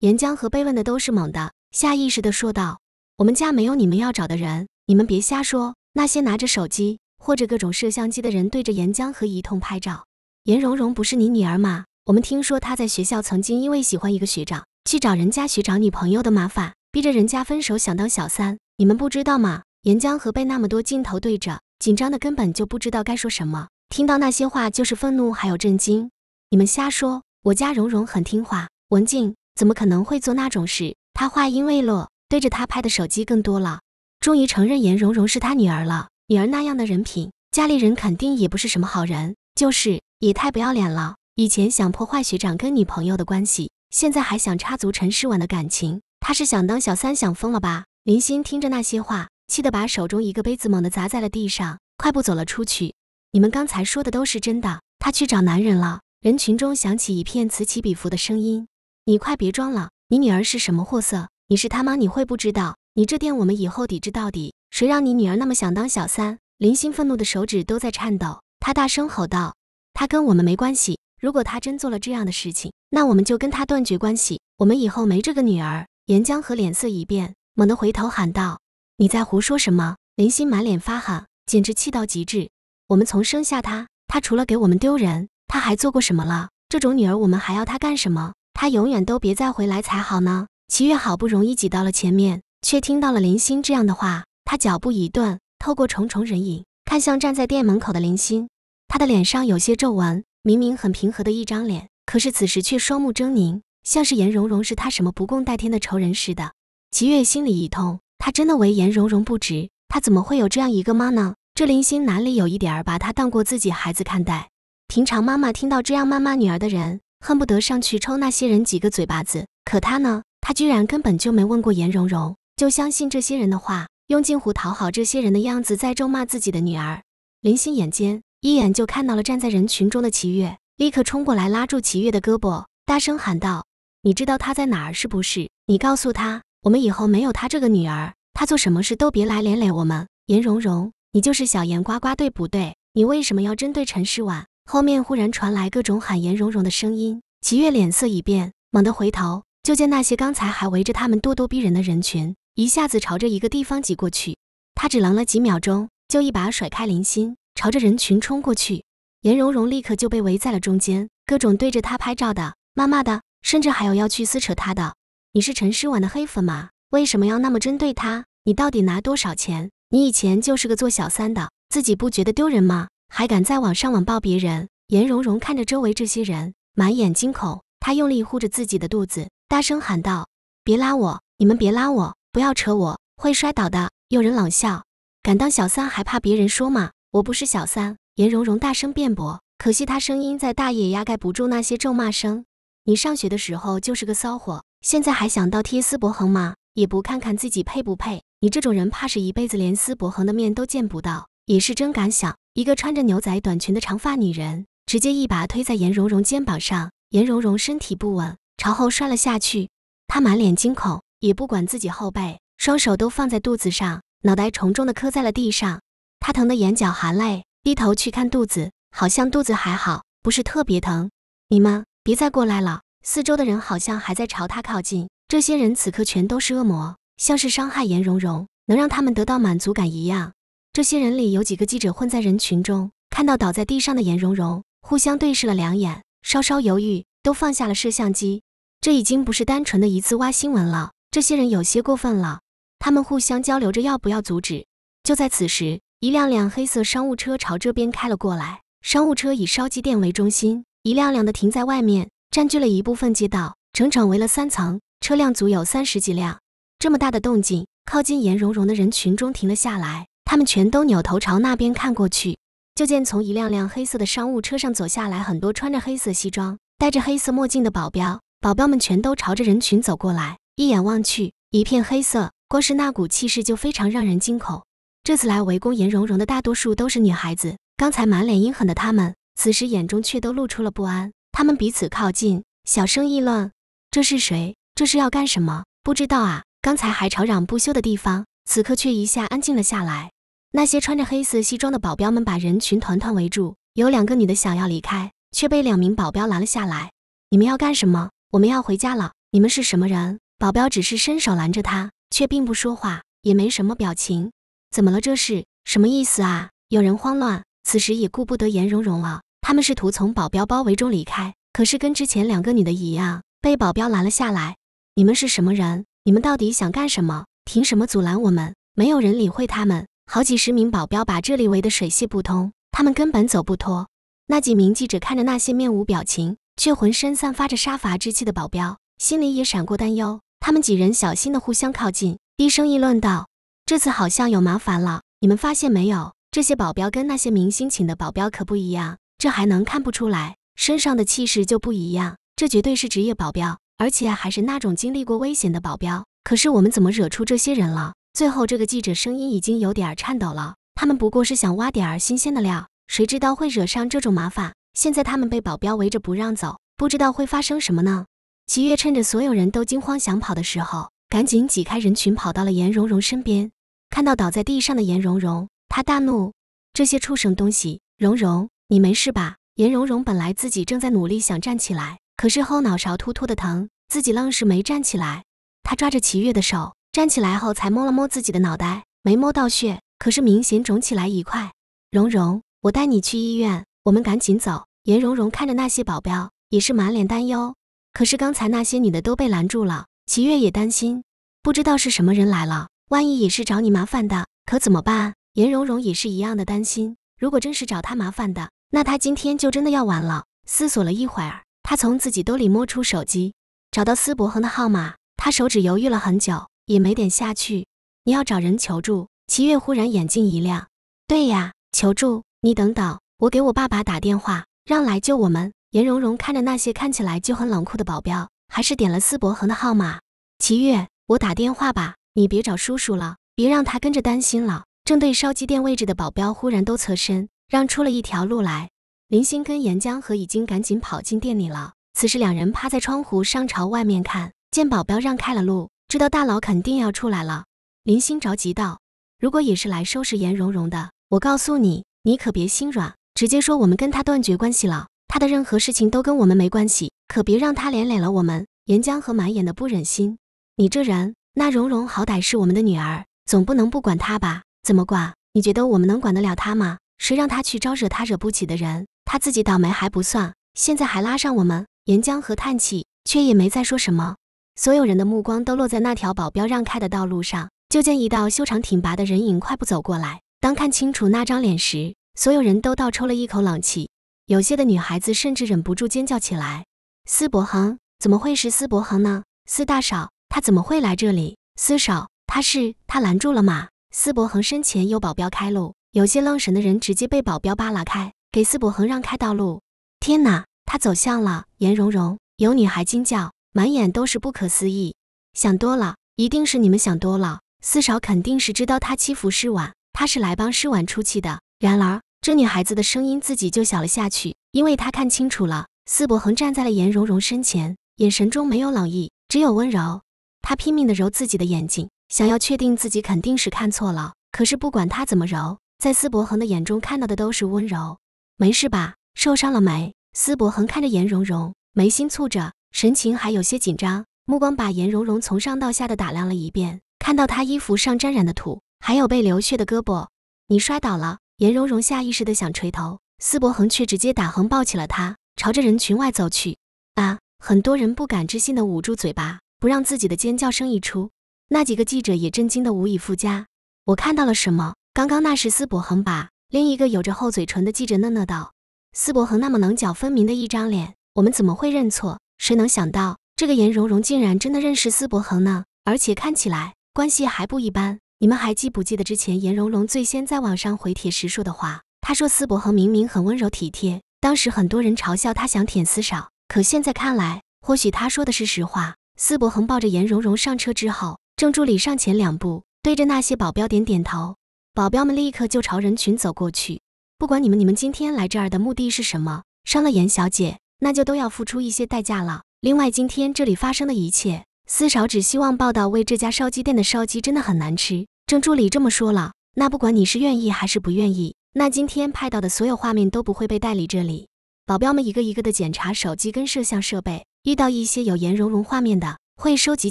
岩浆和被问的都是猛的，下意识的说道：“我们家没有你们要找的人，你们别瞎说。”那些拿着手机或者各种摄像机的人对着岩浆和一通拍照。颜蓉蓉不是你女儿吗？我们听说她在学校曾经因为喜欢一个学长，去找人家学长女朋友的麻烦，逼着人家分手，想当小三。你们不知道吗？岩浆和被那么多镜头对着，紧张的根本就不知道该说什么。听到那些话，就是愤怒还有震惊。你们瞎说，我家蓉蓉很听话，文静。怎么可能会做那种事？他话音未落，对着他拍的手机更多了。终于承认颜蓉蓉是他女儿了。女儿那样的人品，家里人肯定也不是什么好人，就是也太不要脸了。以前想破坏学长跟女朋友的关系，现在还想插足陈诗婉的感情，他是想当小三想疯了吧？林欣听着那些话，气得把手中一个杯子猛地砸在了地上，快步走了出去。你们刚才说的都是真的？他去找男人了。人群中响起一片此起彼伏的声音。你快别装了！你女儿是什么货色？你是他妈你会不知道？你这店我们以后抵制到底！谁让你女儿那么想当小三？林心愤怒的手指都在颤抖，他大声吼道：“她跟我们没关系！如果她真做了这样的事情，那我们就跟她断绝关系！我们以后没这个女儿！”岩江河脸色一变，猛地回头喊道：“你在胡说什么？”林心满脸发寒，简直气到极致。我们从生下她，她除了给我们丢人，她还做过什么了？这种女儿我们还要她干什么？他永远都别再回来才好呢。齐月好不容易挤到了前面，却听到了林星这样的话。他脚步一顿，透过重重人影，看向站在店门口的林星。他的脸上有些皱纹，明明很平和的一张脸，可是此时却双目狰狞，像是颜蓉蓉是他什么不共戴天的仇人似的。齐月心里一痛，他真的为颜蓉蓉不值。他怎么会有这样一个妈呢？这林星哪里有一点儿把他当过自己孩子看待？平常妈妈听到这样谩骂女儿的人。恨不得上去抽那些人几个嘴巴子，可他呢？他居然根本就没问过颜蓉蓉，就相信这些人的话，用近乎讨好这些人的样子在咒骂自己的女儿。林心眼尖，一眼就看到了站在人群中的齐月，立刻冲过来拉住齐月的胳膊，大声喊道：“你知道他在哪儿是不是？你告诉他，我们以后没有他这个女儿，他做什么事都别来连累我们。颜蓉蓉，你就是小颜呱呱对不对？你为什么要针对陈世婉？”后面忽然传来各种喊颜蓉蓉的声音，齐月脸色一变，猛地回头，就见那些刚才还围着他们咄咄逼人的人群，一下子朝着一个地方挤过去。他只愣了几秒钟，就一把甩开林心，朝着人群冲过去。颜蓉蓉立刻就被围在了中间，各种对着他拍照的、骂骂的，甚至还有要去撕扯他的。你是陈诗婉的黑粉吗？为什么要那么针对他？你到底拿多少钱？你以前就是个做小三的，自己不觉得丢人吗？还敢在网上网暴别人？颜蓉蓉看着周围这些人，满眼惊恐。她用力护着自己的肚子，大声喊道：“别拉我！你们别拉我！不要扯我！会摔倒的！”有人冷笑：“敢当小三还怕别人说吗？”“我不是小三！”颜蓉蓉大声辩驳。可惜她声音在大也压盖不住那些咒骂声。“你上学的时候就是个骚货，现在还想到贴司博恒吗？也不看看自己配不配！你这种人怕是一辈子连司博恒的面都见不到，也是真敢想。”一个穿着牛仔短裙的长发女人，直接一把推在颜蓉蓉肩膀上，颜蓉蓉身体不稳，朝后摔了下去。她满脸惊恐，也不管自己后背，双手都放在肚子上，脑袋重重的磕在了地上。她疼得眼角含泪，低头去看肚子，好像肚子还好，不是特别疼。你们别再过来了！四周的人好像还在朝她靠近，这些人此刻全都是恶魔，像是伤害颜蓉蓉能让他们得到满足感一样。这些人里有几个记者混在人群中，看到倒在地上的颜蓉蓉，互相对视了两眼，稍稍犹豫，都放下了摄像机。这已经不是单纯的一次挖新闻了，这些人有些过分了。他们互相交流着要不要阻止。就在此时，一辆辆黑色商务车朝这边开了过来。商务车以烧鸡店为中心，一辆辆的停在外面，占据了一部分街道，整整围了三层，车辆足有三十几辆。这么大的动静，靠近颜蓉蓉的人群中停了下来。他们全都扭头朝那边看过去，就见从一辆辆黑色的商务车上走下来很多穿着黑色西装、戴着黑色墨镜的保镖。保镖们全都朝着人群走过来，一眼望去，一片黑色，光是那股气势就非常让人惊恐。这次来围攻颜蓉蓉的大多数都是女孩子，刚才满脸阴狠的她们，此时眼中却都露出了不安。她们彼此靠近，小声议论：“这是谁？这是要干什么？”不知道啊。刚才还吵嚷不休的地方，此刻却一下安静了下来。那些穿着黑色西装的保镖们把人群团团围住，有两个女的想要离开，却被两名保镖拦了下来。你们要干什么？我们要回家了。你们是什么人？保镖只是伸手拦着她，却并不说话，也没什么表情。怎么了？这是什么意思啊？有人慌乱，此时也顾不得颜蓉蓉了。他们试图从保镖包围中离开，可是跟之前两个女的一样，被保镖拦了下来。你们是什么人？你们到底想干什么？凭什么阻拦我们？没有人理会他们。好几十名保镖把这里围得水泄不通，他们根本走不脱。那几名记者看着那些面无表情却浑身散发着杀伐之气的保镖，心里也闪过担忧。他们几人小心地互相靠近，低声议论道：“这次好像有麻烦了。你们发现没有？这些保镖跟那些明星请的保镖可不一样。这还能看不出来？身上的气势就不一样。这绝对是职业保镖，而且还是那种经历过危险的保镖。可是我们怎么惹出这些人了？”最后，这个记者声音已经有点颤抖了。他们不过是想挖点儿新鲜的料，谁知道会惹上这种麻烦？现在他们被保镖围着不让走，不知道会发生什么呢？齐月趁着所有人都惊慌想跑的时候，赶紧挤开人群，跑到了颜蓉蓉身边。看到倒在地上的颜蓉蓉，他大怒：“这些畜生东西！蓉蓉，你没事吧？”颜蓉蓉本来自己正在努力想站起来，可是后脑勺突突的疼，自己愣是没站起来。他抓着齐月的手。站起来后才摸了摸自己的脑袋，没摸到血，可是明显肿起来一块。蓉蓉，我带你去医院，我们赶紧走。颜蓉蓉看着那些保镖，也是满脸担忧。可是刚才那些女的都被拦住了。齐月也担心，不知道是什么人来了，万一也是找你麻烦的，可怎么办？颜蓉蓉也是一样的担心。如果真是找他麻烦的，那他今天就真的要完了。思索了一会儿，他从自己兜里摸出手机，找到司博恒的号码，他手指犹豫了很久。也没点下去，你要找人求助。齐月忽然眼睛一亮，对呀，求助！你等等，我给我爸爸打电话，让来救我们。颜蓉蓉看着那些看起来就很冷酷的保镖，还是点了司博恒的号码。齐月，我打电话吧，你别找叔叔了，别让他跟着担心了。正对烧鸡店位置的保镖忽然都侧身，让出了一条路来。林星跟严江河已经赶紧跑进店里了。此时两人趴在窗户上朝外面看，见保镖让开了路。知道大佬肯定要出来了，林星着急道：“如果也是来收拾颜蓉蓉的，我告诉你，你可别心软，直接说我们跟他断绝关系了，他的任何事情都跟我们没关系，可别让他连累了我们。”颜江河满眼的不忍心：“你这人，那蓉蓉好歹是我们的女儿，总不能不管她吧？怎么管？你觉得我们能管得了她吗？谁让她去招惹她惹不起的人，她自己倒霉还不算，现在还拉上我们。”颜江河叹气，却也没再说什么。所有人的目光都落在那条保镖让开的道路上，就见一道修长挺拔的人影快步走过来。当看清楚那张脸时，所有人都倒抽了一口冷气，有些的女孩子甚至忍不住尖叫起来：“司博恒怎么会是司博恒呢？司大少，他怎么会来这里？司少，他是他拦住了吗？”司博恒身前有保镖开路，有些愣神的人直接被保镖扒拉开，给司博恒让开道路。天哪，他走向了颜蓉蓉，有女孩惊叫。满眼都是不可思议，想多了，一定是你们想多了。四少肯定是知道他欺负诗婉，他是来帮诗婉出气的。然而，这女孩子的声音自己就小了下去，因为她看清楚了，司博恒站在了颜蓉蓉身前，眼神中没有冷意，只有温柔。她拼命地揉自己的眼睛，想要确定自己肯定是看错了。可是不管她怎么揉，在司博恒的眼中看到的都是温柔。没事吧？受伤了没？司博恒看着颜蓉蓉，眉心蹙着。神情还有些紧张，目光把颜蓉蓉从上到下的打量了一遍，看到她衣服上沾染的土，还有被流血的胳膊。你摔倒了？颜蓉蓉下意识的想垂头，司博恒却直接打横抱起了她，朝着人群外走去。啊！很多人不敢置信的捂住嘴巴，不让自己的尖叫声一出。那几个记者也震惊的无以复加。我看到了什么？刚刚那是司博恒把另一个有着厚嘴唇的记者讷讷道。司博恒那么棱角分明的一张脸，我们怎么会认错？谁能想到这个颜蓉蓉竟然真的认识司博恒呢？而且看起来关系还不一般。你们还记不记得之前颜蓉蓉最先在网上回帖时说的话？她说司博恒明明很温柔体贴，当时很多人嘲笑她想舔司少。可现在看来，或许她说的是实话。司博恒抱着颜蓉蓉上车之后，郑助理上前两步，对着那些保镖点点头，保镖们立刻就朝人群走过去。不管你们，你们今天来这儿的目的是什么？伤了颜小姐。那就都要付出一些代价了。另外，今天这里发生的一切，思少只希望报道。为这家烧鸡店的烧鸡真的很难吃，郑助理这么说了。那不管你是愿意还是不愿意，那今天拍到的所有画面都不会被代理这里。保镖们一个一个的检查手机跟摄像设备，遇到一些有颜蓉蓉画面的，会收集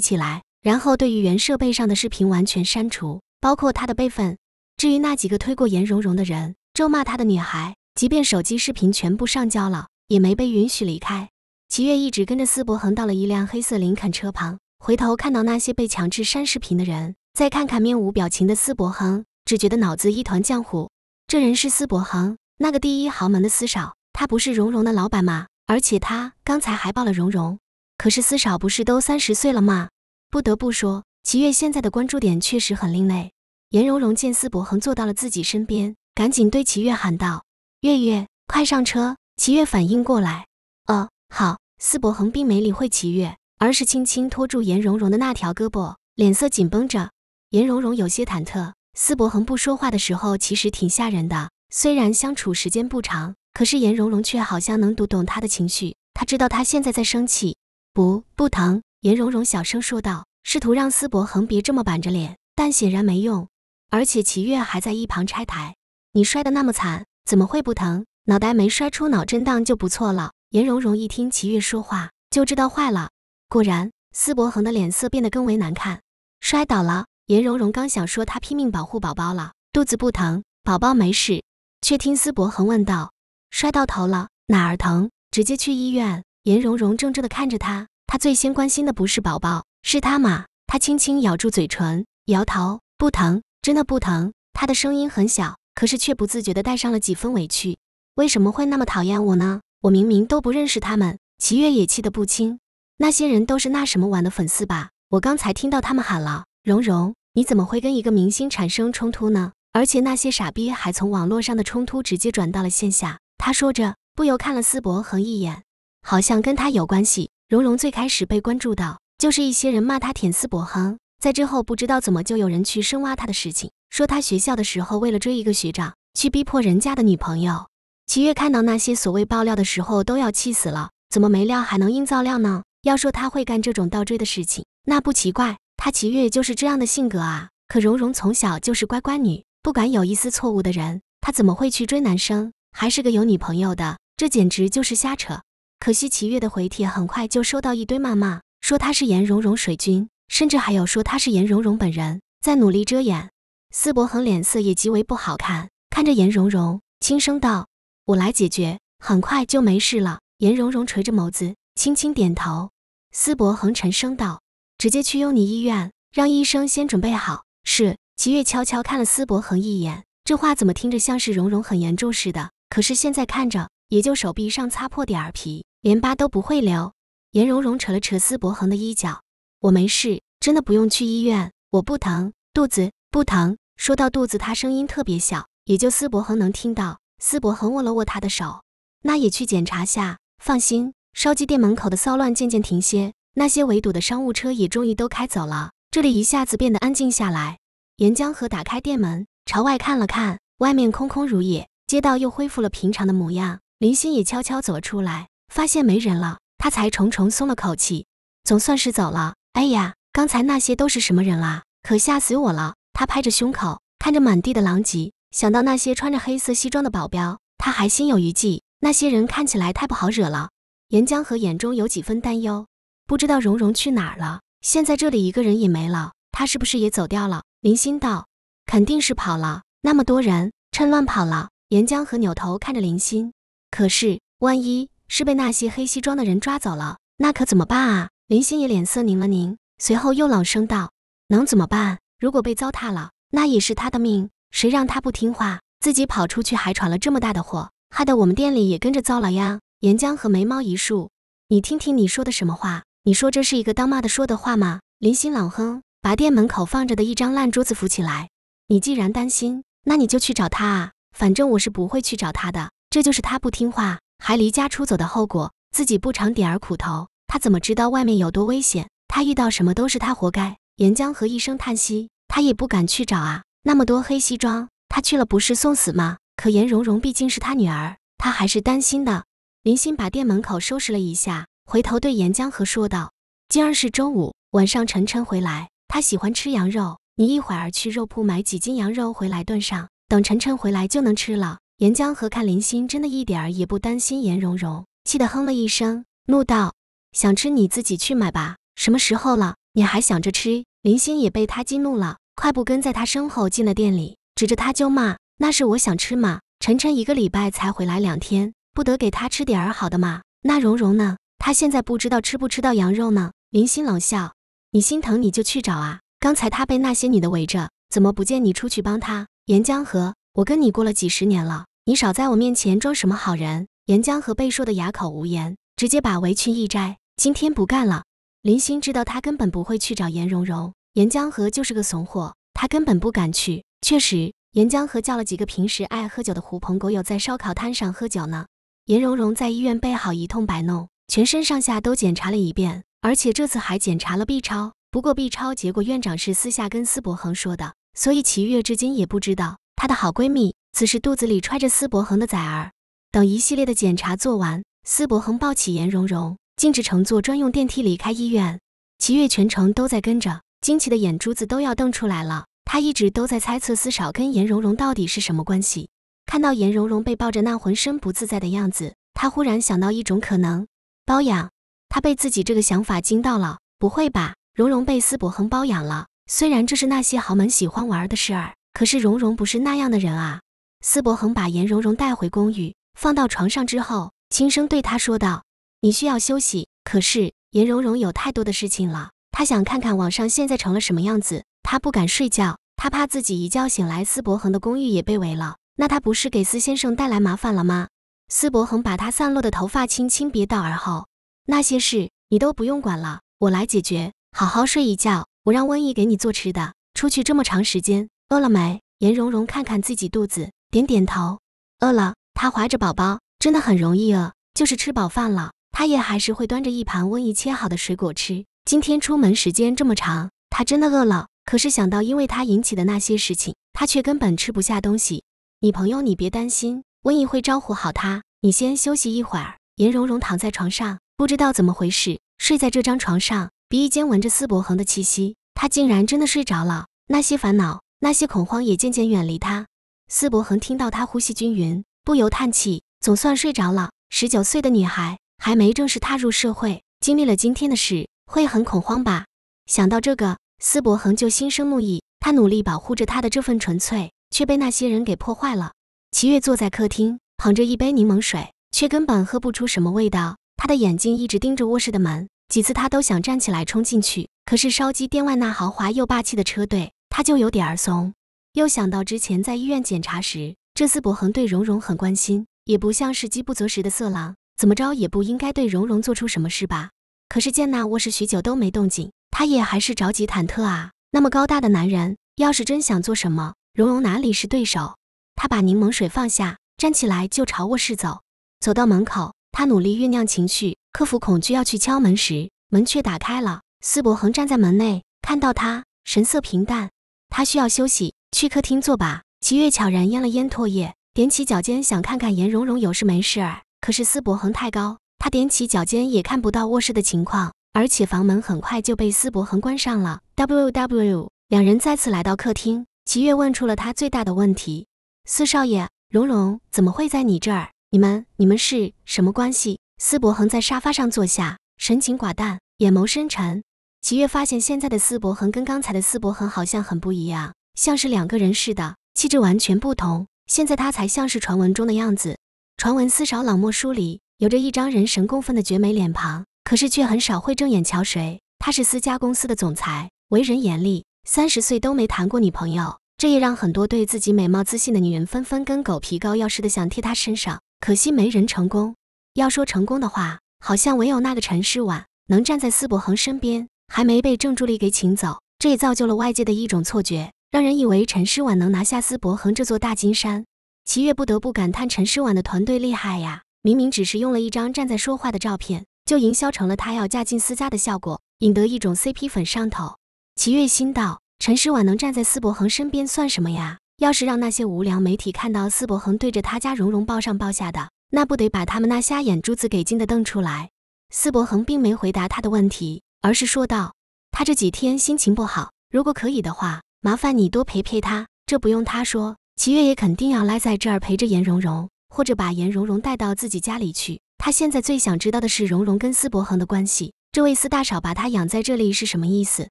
起来，然后对于原设备上的视频完全删除，包括他的备份。至于那几个推过颜蓉蓉的人，咒骂她的女孩，即便手机视频全部上交了。也没被允许离开。齐月一直跟着司伯恒到了一辆黑色林肯车旁，回头看到那些被强制删视频的人，再看看面无表情的司伯恒，只觉得脑子一团浆糊。这人是司伯恒，那个第一豪门的司少，他不是蓉蓉的老板吗？而且他刚才还抱了蓉蓉。可是司少不是都三十岁了吗？不得不说，齐月现在的关注点确实很另类。颜蓉蓉见司伯恒坐到了自己身边，赶紧对齐月喊道：“月月，快上车！”齐月反应过来，哦，好。司博恒并没理会齐月，而是轻轻拖住颜蓉蓉的那条胳膊，脸色紧绷着。颜蓉蓉有些忐忑。司博恒不说话的时候其实挺吓人的，虽然相处时间不长，可是颜蓉蓉却好像能读懂他的情绪。他知道他现在在生气，不不疼。颜蓉蓉小声说道，试图让司博恒别这么板着脸，但显然没用。而且齐月还在一旁拆台：“你摔得那么惨，怎么会不疼？”脑袋没摔出脑震荡就不错了。颜蓉蓉一听齐月说话，就知道坏了。果然，司伯恒的脸色变得更为难看。摔倒了，颜蓉蓉刚想说她拼命保护宝宝了，肚子不疼，宝宝没事，却听司伯恒问道：“摔到头了，哪儿疼？直接去医院。”颜蓉蓉怔怔地看着他，他最先关心的不是宝宝，是他嘛？他轻轻咬住嘴唇，摇头，不疼，真的不疼。他的声音很小，可是却不自觉地带上了几分委屈。为什么会那么讨厌我呢？我明明都不认识他们。齐月也气得不轻，那些人都是那什么玩的粉丝吧？我刚才听到他们喊了，蓉蓉，你怎么会跟一个明星产生冲突呢？而且那些傻逼还从网络上的冲突直接转到了线下。他说着，不由看了思博恒一眼，好像跟他有关系。蓉蓉最开始被关注到，就是一些人骂他舔思博恒，在之后不知道怎么就有人去深挖他的事情，说他学校的时候为了追一个学长，去逼迫人家的女朋友。齐月看到那些所谓爆料的时候都要气死了，怎么没料还能硬造料呢？要说他会干这种倒追的事情，那不奇怪，他齐月就是这样的性格啊。可蓉蓉从小就是乖乖女，不敢有一丝错误的人，她怎么会去追男生？还是个有女朋友的，这简直就是瞎扯。可惜齐月的回帖很快就收到一堆谩骂，说他是颜蓉蓉水军，甚至还有说他是颜蓉蓉本人在努力遮掩。司伯恒脸色也极为不好看，看着颜蓉蓉轻声道。我来解决，很快就没事了。颜蓉蓉垂着眸子，轻轻点头。司博恒沉声道：“直接去优尼医院，让医生先准备好。”是。齐月悄悄看了司博恒一眼，这话怎么听着像是蓉蓉很严重似的？可是现在看着，也就手臂上擦破点儿皮，连疤都不会留。颜蓉蓉扯了扯司博恒的衣角：“我没事，真的不用去医院，我不疼，肚子不疼。”说到肚子，她声音特别小，也就司博恒能听到。斯伯恒握了握他的手，那也去检查下。放心，烧鸡店门口的骚乱渐渐停歇，那些围堵的商务车也终于都开走了，这里一下子变得安静下来。严江河打开店门，朝外看了看，外面空空如也，街道又恢复了平常的模样。林星也悄悄走了出来，发现没人了，他才重重松了口气，总算是走了。哎呀，刚才那些都是什么人啊？可吓死我了！他拍着胸口，看着满地的狼藉。想到那些穿着黑色西装的保镖，他还心有余悸。那些人看起来太不好惹了。岩浆河眼中有几分担忧，不知道蓉蓉去哪儿了。现在这里一个人也没了，他是不是也走掉了？林心道：“肯定是跑了，那么多人，趁乱跑了。”岩浆河扭头看着林心，可是万一是被那些黑西装的人抓走了，那可怎么办啊？林心也脸色凝了凝，随后又冷声道：“能怎么办？如果被糟蹋了，那也是他的命。”谁让他不听话，自己跑出去还闯了这么大的祸，害得我们店里也跟着遭了殃。岩江和眉毛一竖，你听听你说的什么话？你说这是一个当妈的说的话吗？林心冷哼，把店门口放着的一张烂桌子扶起来。你既然担心，那你就去找他啊！反正我是不会去找他的。这就是他不听话还离家出走的后果，自己不尝点儿苦头，他怎么知道外面有多危险？他遇到什么都是他活该。岩江和一声叹息，他也不敢去找啊。那么多黑西装，他去了不是送死吗？可颜蓉蓉毕竟是他女儿，他还是担心的。林欣把店门口收拾了一下，回头对严江河说道：“今儿是周五，晚上晨晨回来，他喜欢吃羊肉，你一会儿去肉铺买几斤羊肉回来炖上，等晨晨回来就能吃了。”严江河看林欣真的一点儿也不担心颜蓉蓉，气得哼了一声，怒道：“想吃你自己去买吧，什么时候了，你还想着吃？”林欣也被他激怒了。快步跟在他身后进了店里，指着他就骂：“那是我想吃嘛！晨晨一个礼拜才回来两天，不得给他吃点儿好的嘛！那蓉蓉呢？他现在不知道吃不吃到羊肉呢！”林心冷笑：“你心疼你就去找啊！刚才他被那些女的围着，怎么不见你出去帮他？”岩江河，我跟你过了几十年了，你少在我面前装什么好人！岩江河被说的哑口无言，直接把围裙一摘：“今天不干了！”林心知道他根本不会去找颜蓉蓉。岩江河就是个怂货，他根本不敢去。确实，岩江河叫了几个平时爱喝酒的狐朋狗友在烧烤摊上喝酒呢。颜蓉蓉在医院备好一通摆弄，全身上下都检查了一遍，而且这次还检查了 B 超。不过 B 超结果院长是私下跟司博恒说的，所以齐月至今也不知道。她的好闺蜜此时肚子里揣着司博恒的崽儿。等一系列的检查做完，司博恒抱起颜蓉蓉，径直乘坐专用电梯离开医院。齐月全程都在跟着。惊奇的眼珠子都要瞪出来了，他一直都在猜测司少跟颜蓉蓉到底是什么关系。看到颜蓉蓉被抱着那浑身不自在的样子，他忽然想到一种可能——包养。他被自己这个想法惊到了。不会吧，蓉蓉被司博恒包养了？虽然这是那些豪门喜欢玩的事儿，可是蓉蓉不是那样的人啊。司博恒把颜蓉蓉带回公寓，放到床上之后，轻声对他说道：“你需要休息。”可是颜蓉蓉有太多的事情了。他想看看网上现在成了什么样子。他不敢睡觉，他怕自己一觉醒来，司博恒的公寓也被围了，那他不是给司先生带来麻烦了吗？司博恒把他散落的头发轻轻别到耳后。那些事你都不用管了，我来解决。好好睡一觉，我让温姨给你做吃的。出去这么长时间，饿了没？颜蓉蓉看看自己肚子，点点头，饿了。她怀着宝宝，真的很容易饿。就是吃饱饭了，她也还是会端着一盘温姨切好的水果吃。今天出门时间这么长，他真的饿了。可是想到因为他引起的那些事情，他却根本吃不下东西。你朋友，你别担心，温姨会招呼好他。你先休息一会儿。颜蓉蓉躺在床上，不知道怎么回事，睡在这张床上，鼻翼间闻着司博恒的气息，她竟然真的睡着了。那些烦恼，那些恐慌也渐渐远离她。司博恒听到她呼吸均匀，不由叹气，总算睡着了。十九岁的女孩还没正式踏入社会，经历了今天的事。会很恐慌吧？想到这个，司博恒就心生怒意。他努力保护着他的这份纯粹，却被那些人给破坏了。齐月坐在客厅，捧着一杯柠檬水，却根本喝不出什么味道。他的眼睛一直盯着卧室的门，几次他都想站起来冲进去，可是烧鸡店外那豪华又霸气的车队，他就有点儿怂。又想到之前在医院检查时，这司伯恒对蓉蓉很关心，也不像是饥不择食的色狼，怎么着也不应该对蓉蓉做出什么事吧。可是见那卧室许久都没动静，他也还是着急忐忑啊。那么高大的男人，要是真想做什么，蓉蓉哪里是对手？他把柠檬水放下，站起来就朝卧室走。走到门口，他努力酝酿情绪，克服恐惧要去敲门时，门却打开了。司博恒站在门内，看到他神色平淡。他需要休息，去客厅坐吧。齐月悄然咽了咽唾液，踮起脚尖想看看颜蓉蓉有事没事儿。可是司博恒太高。他踮起脚尖也看不到卧室的情况，而且房门很快就被司伯恒关上了。W W，两人再次来到客厅，齐月问出了他最大的问题：四少爷，蓉蓉怎么会在你这儿？你们你们是什么关系？司伯恒在沙发上坐下，神情寡淡，眼眸深沉。齐月发现现在的司伯恒跟刚才的司伯恒好像很不一样，像是两个人似的，气质完全不同。现在他才像是传闻中的样子，传闻四少冷漠疏离。有着一张人神共愤的绝美脸庞，可是却很少会正眼瞧谁。他是私家公司的总裁，为人严厉，三十岁都没谈过女朋友，这也让很多对自己美貌自信的女人纷纷跟狗皮膏药似的想贴他身上，可惜没人成功。要说成功的话，好像唯有那个陈诗婉能站在司博恒身边，还没被郑助理给请走，这也造就了外界的一种错觉，让人以为陈诗婉能拿下司博恒这座大金山。齐月不得不感叹陈诗婉的团队厉害呀。明明只是用了一张站在说话的照片，就营销成了她要嫁进司家的效果，引得一种 CP 粉上头。齐月心道：陈诗婉能站在司博恒身边算什么呀？要是让那些无良媒体看到司博恒对着他家蓉蓉抱上抱下的，那不得把他们那瞎眼珠子给惊的瞪出来？司博恒并没回答他的问题，而是说道：他这几天心情不好，如果可以的话，麻烦你多陪陪他。这不用他说，齐月也肯定要赖在这儿陪着颜蓉蓉。或者把颜蓉蓉带到自己家里去。他现在最想知道的是蓉蓉跟司博恒的关系。这位司大少把她养在这里是什么意思？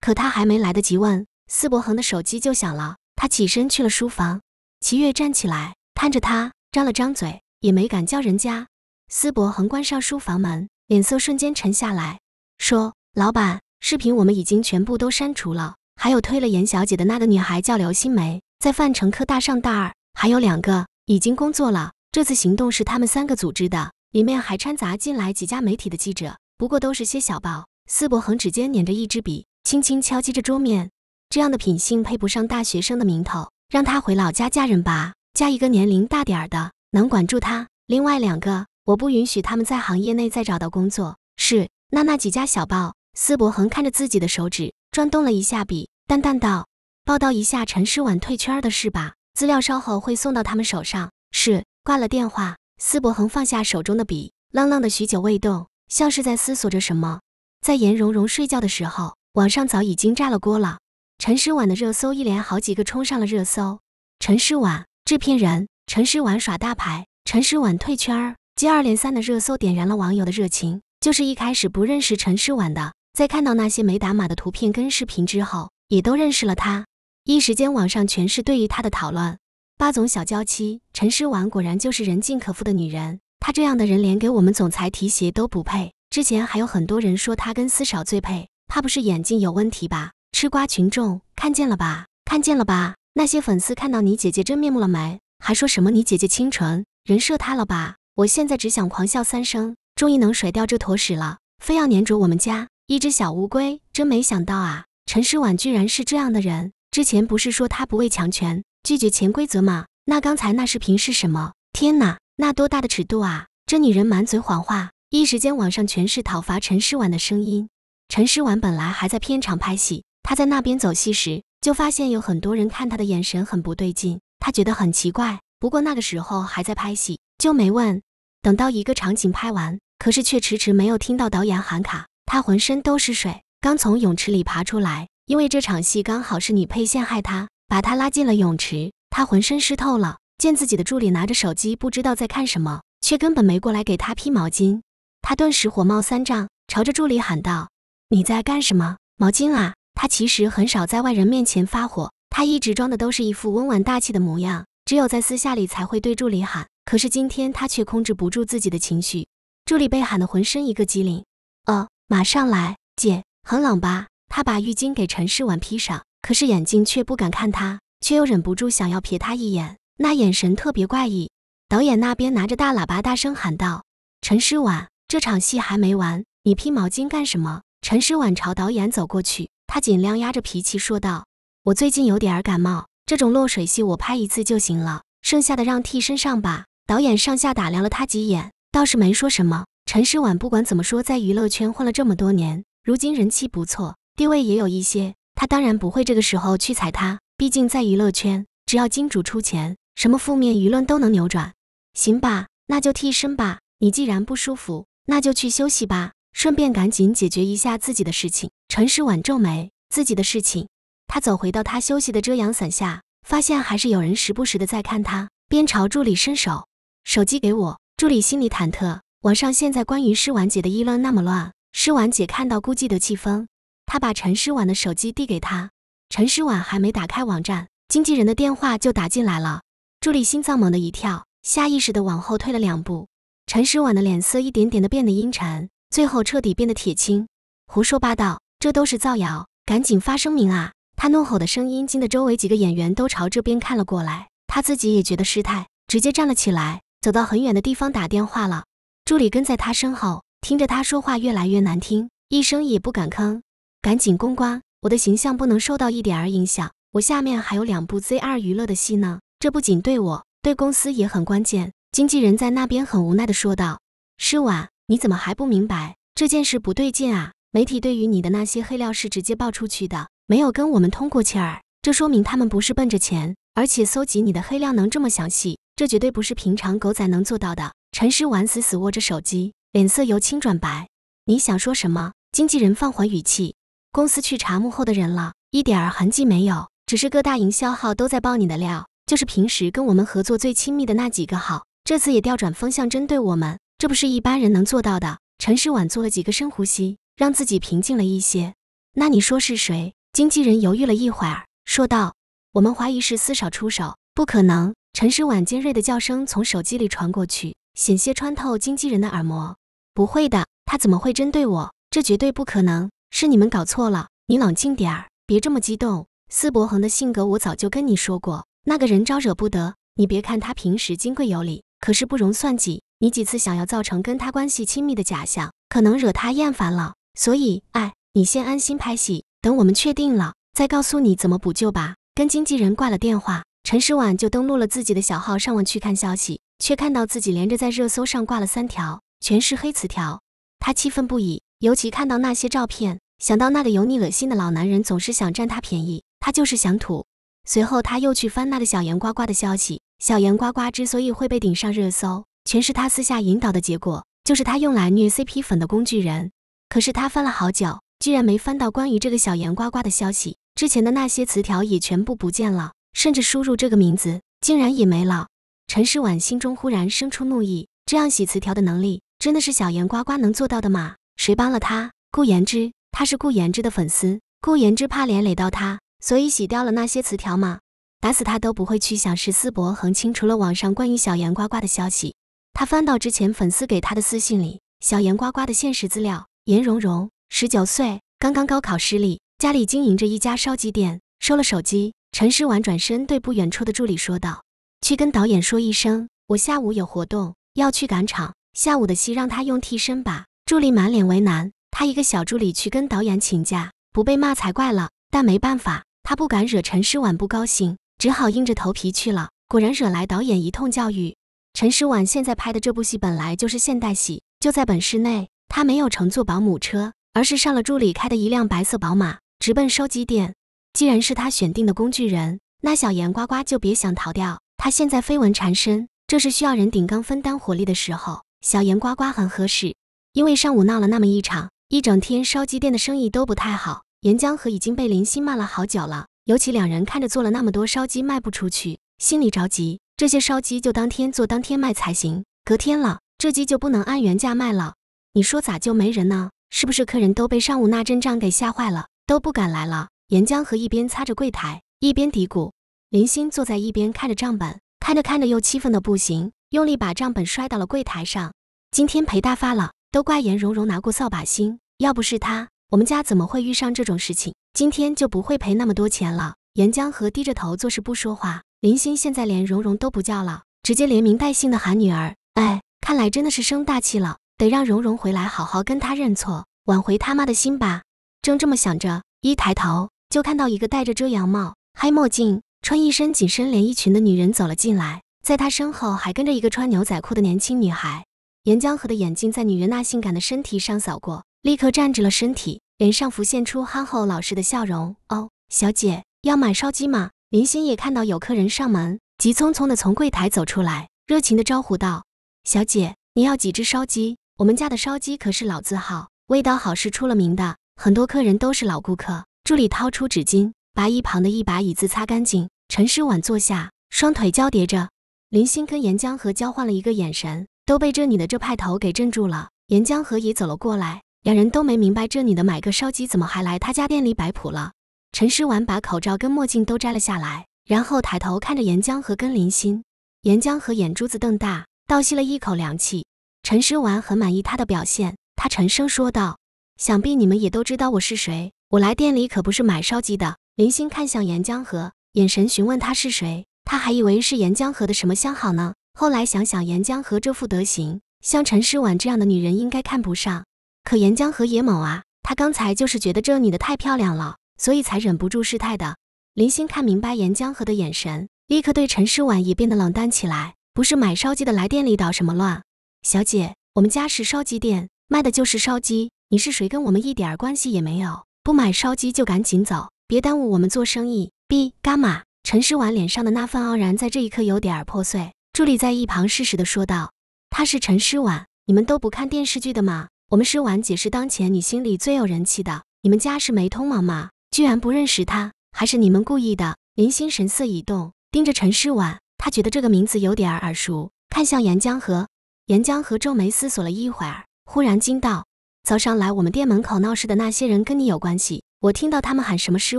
可他还没来得及问，司博恒的手机就响了。他起身去了书房。齐月站起来，看着他，张了张嘴，也没敢叫人家。司博恒关上书房门，脸色瞬间沉下来，说：“老板，视频我们已经全部都删除了。还有推了颜小姐的那个女孩叫刘新梅，在范城科大上大二，还有两个。”已经工作了。这次行动是他们三个组织的，里面还掺杂进来几家媒体的记者，不过都是些小报。司博恒指尖捻着一支笔，轻轻敲击着桌面。这样的品性配不上大学生的名头，让他回老家嫁人吧，嫁一个年龄大点儿的，能管住他。另外两个，我不允许他们在行业内再找到工作。是。那那几家小报。司博恒看着自己的手指，转动了一下笔，淡淡道：“报道一下陈诗婉退圈的事吧。”资料稍后会送到他们手上。是，挂了电话。司伯恒放下手中的笔，愣愣的许久未动，像是在思索着什么。在颜蓉蓉睡觉的时候，网上早已经炸了锅了。陈诗婉的热搜一连好几个冲上了热搜。陈诗婉，制片人。陈诗婉耍大牌。陈诗婉退圈儿。接二连三的热搜点燃了网友的热情。就是一开始不认识陈诗婉的，在看到那些没打码的图片跟视频之后，也都认识了她。一时间，网上全是对于他的讨论。八总小娇妻陈诗婉果然就是人尽可夫的女人，她这样的人连给我们总裁提鞋都不配。之前还有很多人说她跟司少最配，怕不是眼睛有问题吧？吃瓜群众看见了吧？看见了吧？那些粉丝看到你姐姐真面目了没？还说什么你姐姐清纯，人设塌了吧？我现在只想狂笑三声，终于能甩掉这坨屎了，非要粘着我们家一只小乌龟，真没想到啊，陈诗婉居然是这样的人。之前不是说他不畏强权，拒绝潜规则吗？那刚才那视频是什么？天哪，那多大的尺度啊！这女人满嘴谎话，一时间网上全是讨伐陈诗婉的声音。陈诗婉本来还在片场拍戏，她在那边走戏时就发现有很多人看她的眼神很不对劲，她觉得很奇怪。不过那个时候还在拍戏，就没问。等到一个场景拍完，可是却迟迟没有听到导演喊卡，她浑身都是水，刚从泳池里爬出来。因为这场戏刚好是你配陷害他，把他拉进了泳池，他浑身湿透了。见自己的助理拿着手机，不知道在看什么，却根本没过来给他披毛巾，他顿时火冒三丈，朝着助理喊道：“你在干什么？毛巾啊！”他其实很少在外人面前发火，他一直装的都是一副温婉大气的模样，只有在私下里才会对助理喊。可是今天他却控制不住自己的情绪，助理被喊得浑身一个激灵，哦，马上来，姐，很冷吧？他把浴巾给陈诗婉披上，可是眼睛却不敢看他，却又忍不住想要瞥他一眼，那眼神特别怪异。导演那边拿着大喇叭大声喊道：“陈诗婉，这场戏还没完，你披毛巾干什么？”陈诗婉朝导演走过去，他尽量压着脾气说道：“我最近有点感冒，这种落水戏我拍一次就行了，剩下的让替身上吧。”导演上下打量了他几眼，倒是没说什么。陈诗婉不管怎么说，在娱乐圈混了这么多年，如今人气不错。地位也有一些，他当然不会这个时候去踩他，毕竟在娱乐圈，只要金主出钱，什么负面舆论都能扭转。行吧，那就替身吧。你既然不舒服，那就去休息吧，顺便赶紧解决一下自己的事情。陈诗婉皱眉，自己的事情。他走回到他休息的遮阳伞下，发现还是有人时不时的在看他，边朝助理伸手，手机给我。助理心里忐忑，网上现在关于诗婉姐的议论那么乱，诗婉姐看到估计得气疯。他把陈诗婉的手机递给他，陈诗婉还没打开网站，经纪人的电话就打进来了。助理心脏猛地一跳，下意识的往后退了两步。陈诗婉的脸色一点点的变得阴沉，最后彻底变得铁青。胡说八道，这都是造谣，赶紧发声明啊！他怒吼的声音惊得周围几个演员都朝这边看了过来，他自己也觉得失态，直接站了起来，走到很远的地方打电话了。助理跟在他身后，听着他说话越来越难听，一声也不敢吭。赶紧公关，我的形象不能受到一点儿影响。我下面还有两部 ZR 娱乐的戏呢，这不仅对我，对公司也很关键。经纪人在那边很无奈地说道：“施婉，你怎么还不明白这件事不对劲啊？媒体对于你的那些黑料是直接爆出去的，没有跟我们通过气儿，这说明他们不是奔着钱，而且搜集你的黑料能这么详细，这绝对不是平常狗仔能做到的。”陈诗婉死死握着手机，脸色由青转白。你想说什么？经纪人放缓语气。公司去查幕后的人了，一点儿痕迹没有，只是各大营销号都在爆你的料，就是平时跟我们合作最亲密的那几个号，这次也调转方向针对我们，这不是一般人能做到的。陈诗婉做了几个深呼吸，让自己平静了一些。那你说是谁？经纪人犹豫了一会儿，说道：“我们怀疑是司少出手。”不可能！陈诗婉尖锐的叫声从手机里传过去，险些穿透经纪人的耳膜。不会的，他怎么会针对我？这绝对不可能！是你们搞错了，你冷静点儿，别这么激动。司博恒的性格我早就跟你说过，那个人招惹不得。你别看他平时金贵有礼，可是不容算计。你几次想要造成跟他关系亲密的假象，可能惹他厌烦了。所以，哎，你先安心拍戏，等我们确定了，再告诉你怎么补救吧。跟经纪人挂了电话，陈诗婉就登录了自己的小号上网去看消息，却看到自己连着在热搜上挂了三条，全是黑词条。他气愤不已。尤其看到那些照片，想到那个油腻恶心的老男人总是想占他便宜，他就是想吐。随后他又去翻那个小严呱呱的消息，小严呱呱之所以会被顶上热搜，全是他私下引导的结果，就是他用来虐 CP 粉的工具人。可是他翻了好久，居然没翻到关于这个小严呱呱的消息，之前的那些词条也全部不见了，甚至输入这个名字竟然也没了。陈诗婉心中忽然生出怒意：这样洗词条的能力，真的是小严呱呱能做到的吗？谁帮了他？顾言之，他是顾言之的粉丝。顾言之怕连累到他，所以洗掉了那些词条吗？打死他都不会去想十四伯恒清除了网上关于小严呱呱的消息。他翻到之前粉丝给他的私信里，小严呱呱的现实资料：颜蓉蓉，十九岁，刚刚高考失利，家里经营着一家烧鸡店。收了手机，陈诗婉转身对不远处的助理说道：“去跟导演说一声，我下午有活动要去赶场，下午的戏让他用替身吧。”助理满脸为难，他一个小助理去跟导演请假，不被骂才怪了。但没办法，他不敢惹陈诗婉不高兴，只好硬着头皮去了。果然惹来导演一通教育。陈诗婉现在拍的这部戏本来就是现代戏，就在本市内，他没有乘坐保姆车，而是上了助理开的一辆白色宝马，直奔收集点。既然是他选定的工具人，那小严呱呱就别想逃掉。他现在绯闻缠身，这是需要人顶缸分担火力的时候，小严呱呱很合适。因为上午闹了那么一场，一整天烧鸡店的生意都不太好。岩江河已经被林心骂了好久了，尤其两人看着做了那么多烧鸡卖不出去，心里着急。这些烧鸡就当天做当天卖才行，隔天了这鸡就不能按原价卖了。你说咋就没人呢？是不是客人都被上午那阵仗给吓坏了，都不敢来了？岩江河一边擦着柜台，一边嘀咕。林心坐在一边看着账本，看着看着又气愤的不行，用力把账本摔到了柜台上。今天赔大发了。都怪颜蓉蓉拿过扫把星，要不是她，我们家怎么会遇上这种事情？今天就不会赔那么多钱了。颜江河低着头做事不说话。林星现在连蓉蓉都不叫了，直接连名带姓的喊女儿。哎，看来真的是生大气了，得让蓉蓉回来好好跟他认错，挽回他妈的心吧。正这么想着，一抬头就看到一个戴着遮阳帽、黑墨镜、穿一身紧身连衣裙的女人走了进来，在她身后还跟着一个穿牛仔裤的年轻女孩。岩浆河的眼睛在女人那性感的身体上扫过，立刻站直了身体，脸上浮现出憨厚老实的笑容。哦，小姐要买烧鸡吗？林欣也看到有客人上门，急匆匆的从柜台走出来，热情的招呼道：“小姐，你要几只烧鸡？我们家的烧鸡可是老字号，味道好是出了名的，很多客人都是老顾客。”助理掏出纸巾，把一旁的一把椅子擦干净，陈师婉坐下，双腿交叠着。林欣跟岩江河交换了一个眼神。都被这女的这派头给镇住了。岩江和也走了过来，两人都没明白这女的买个烧鸡怎么还来他家店里摆谱了。陈诗婉把口罩跟墨镜都摘了下来，然后抬头看着岩江和跟林心。岩江和眼珠子瞪大，倒吸了一口凉气。陈诗婉很满意他的表现，他沉声说道：“想必你们也都知道我是谁，我来店里可不是买烧鸡的。”林心看向岩江和，眼神询问他是谁。他还以为是岩江和的什么相好呢。后来想想，岩江河这副德行，像陈诗婉这样的女人应该看不上。可岩江河也猛啊，他刚才就是觉得这女的太漂亮了，所以才忍不住失态的。林星看明白岩江河的眼神，立刻对陈诗婉也变得冷淡起来。不是买烧鸡的来店里捣什么乱？小姐，我们家是烧鸡店，卖的就是烧鸡。你是谁？跟我们一点关系也没有。不买烧鸡就赶紧走，别耽误我们做生意。B 伽马，陈诗婉脸上的那份傲然在这一刻有点破碎。助理在一旁适时的说道：“他是陈诗婉，你们都不看电视剧的吗？我们诗婉姐是当前你心里最有人气的。你们家是没通忙吗？居然不认识她，还是你们故意的？”林星神色一动，盯着陈诗婉，他觉得这个名字有点耳熟，看向严江河。严江河皱眉思索了一会儿，忽然惊道：“早上来我们店门口闹事的那些人跟你有关系？我听到他们喊什么诗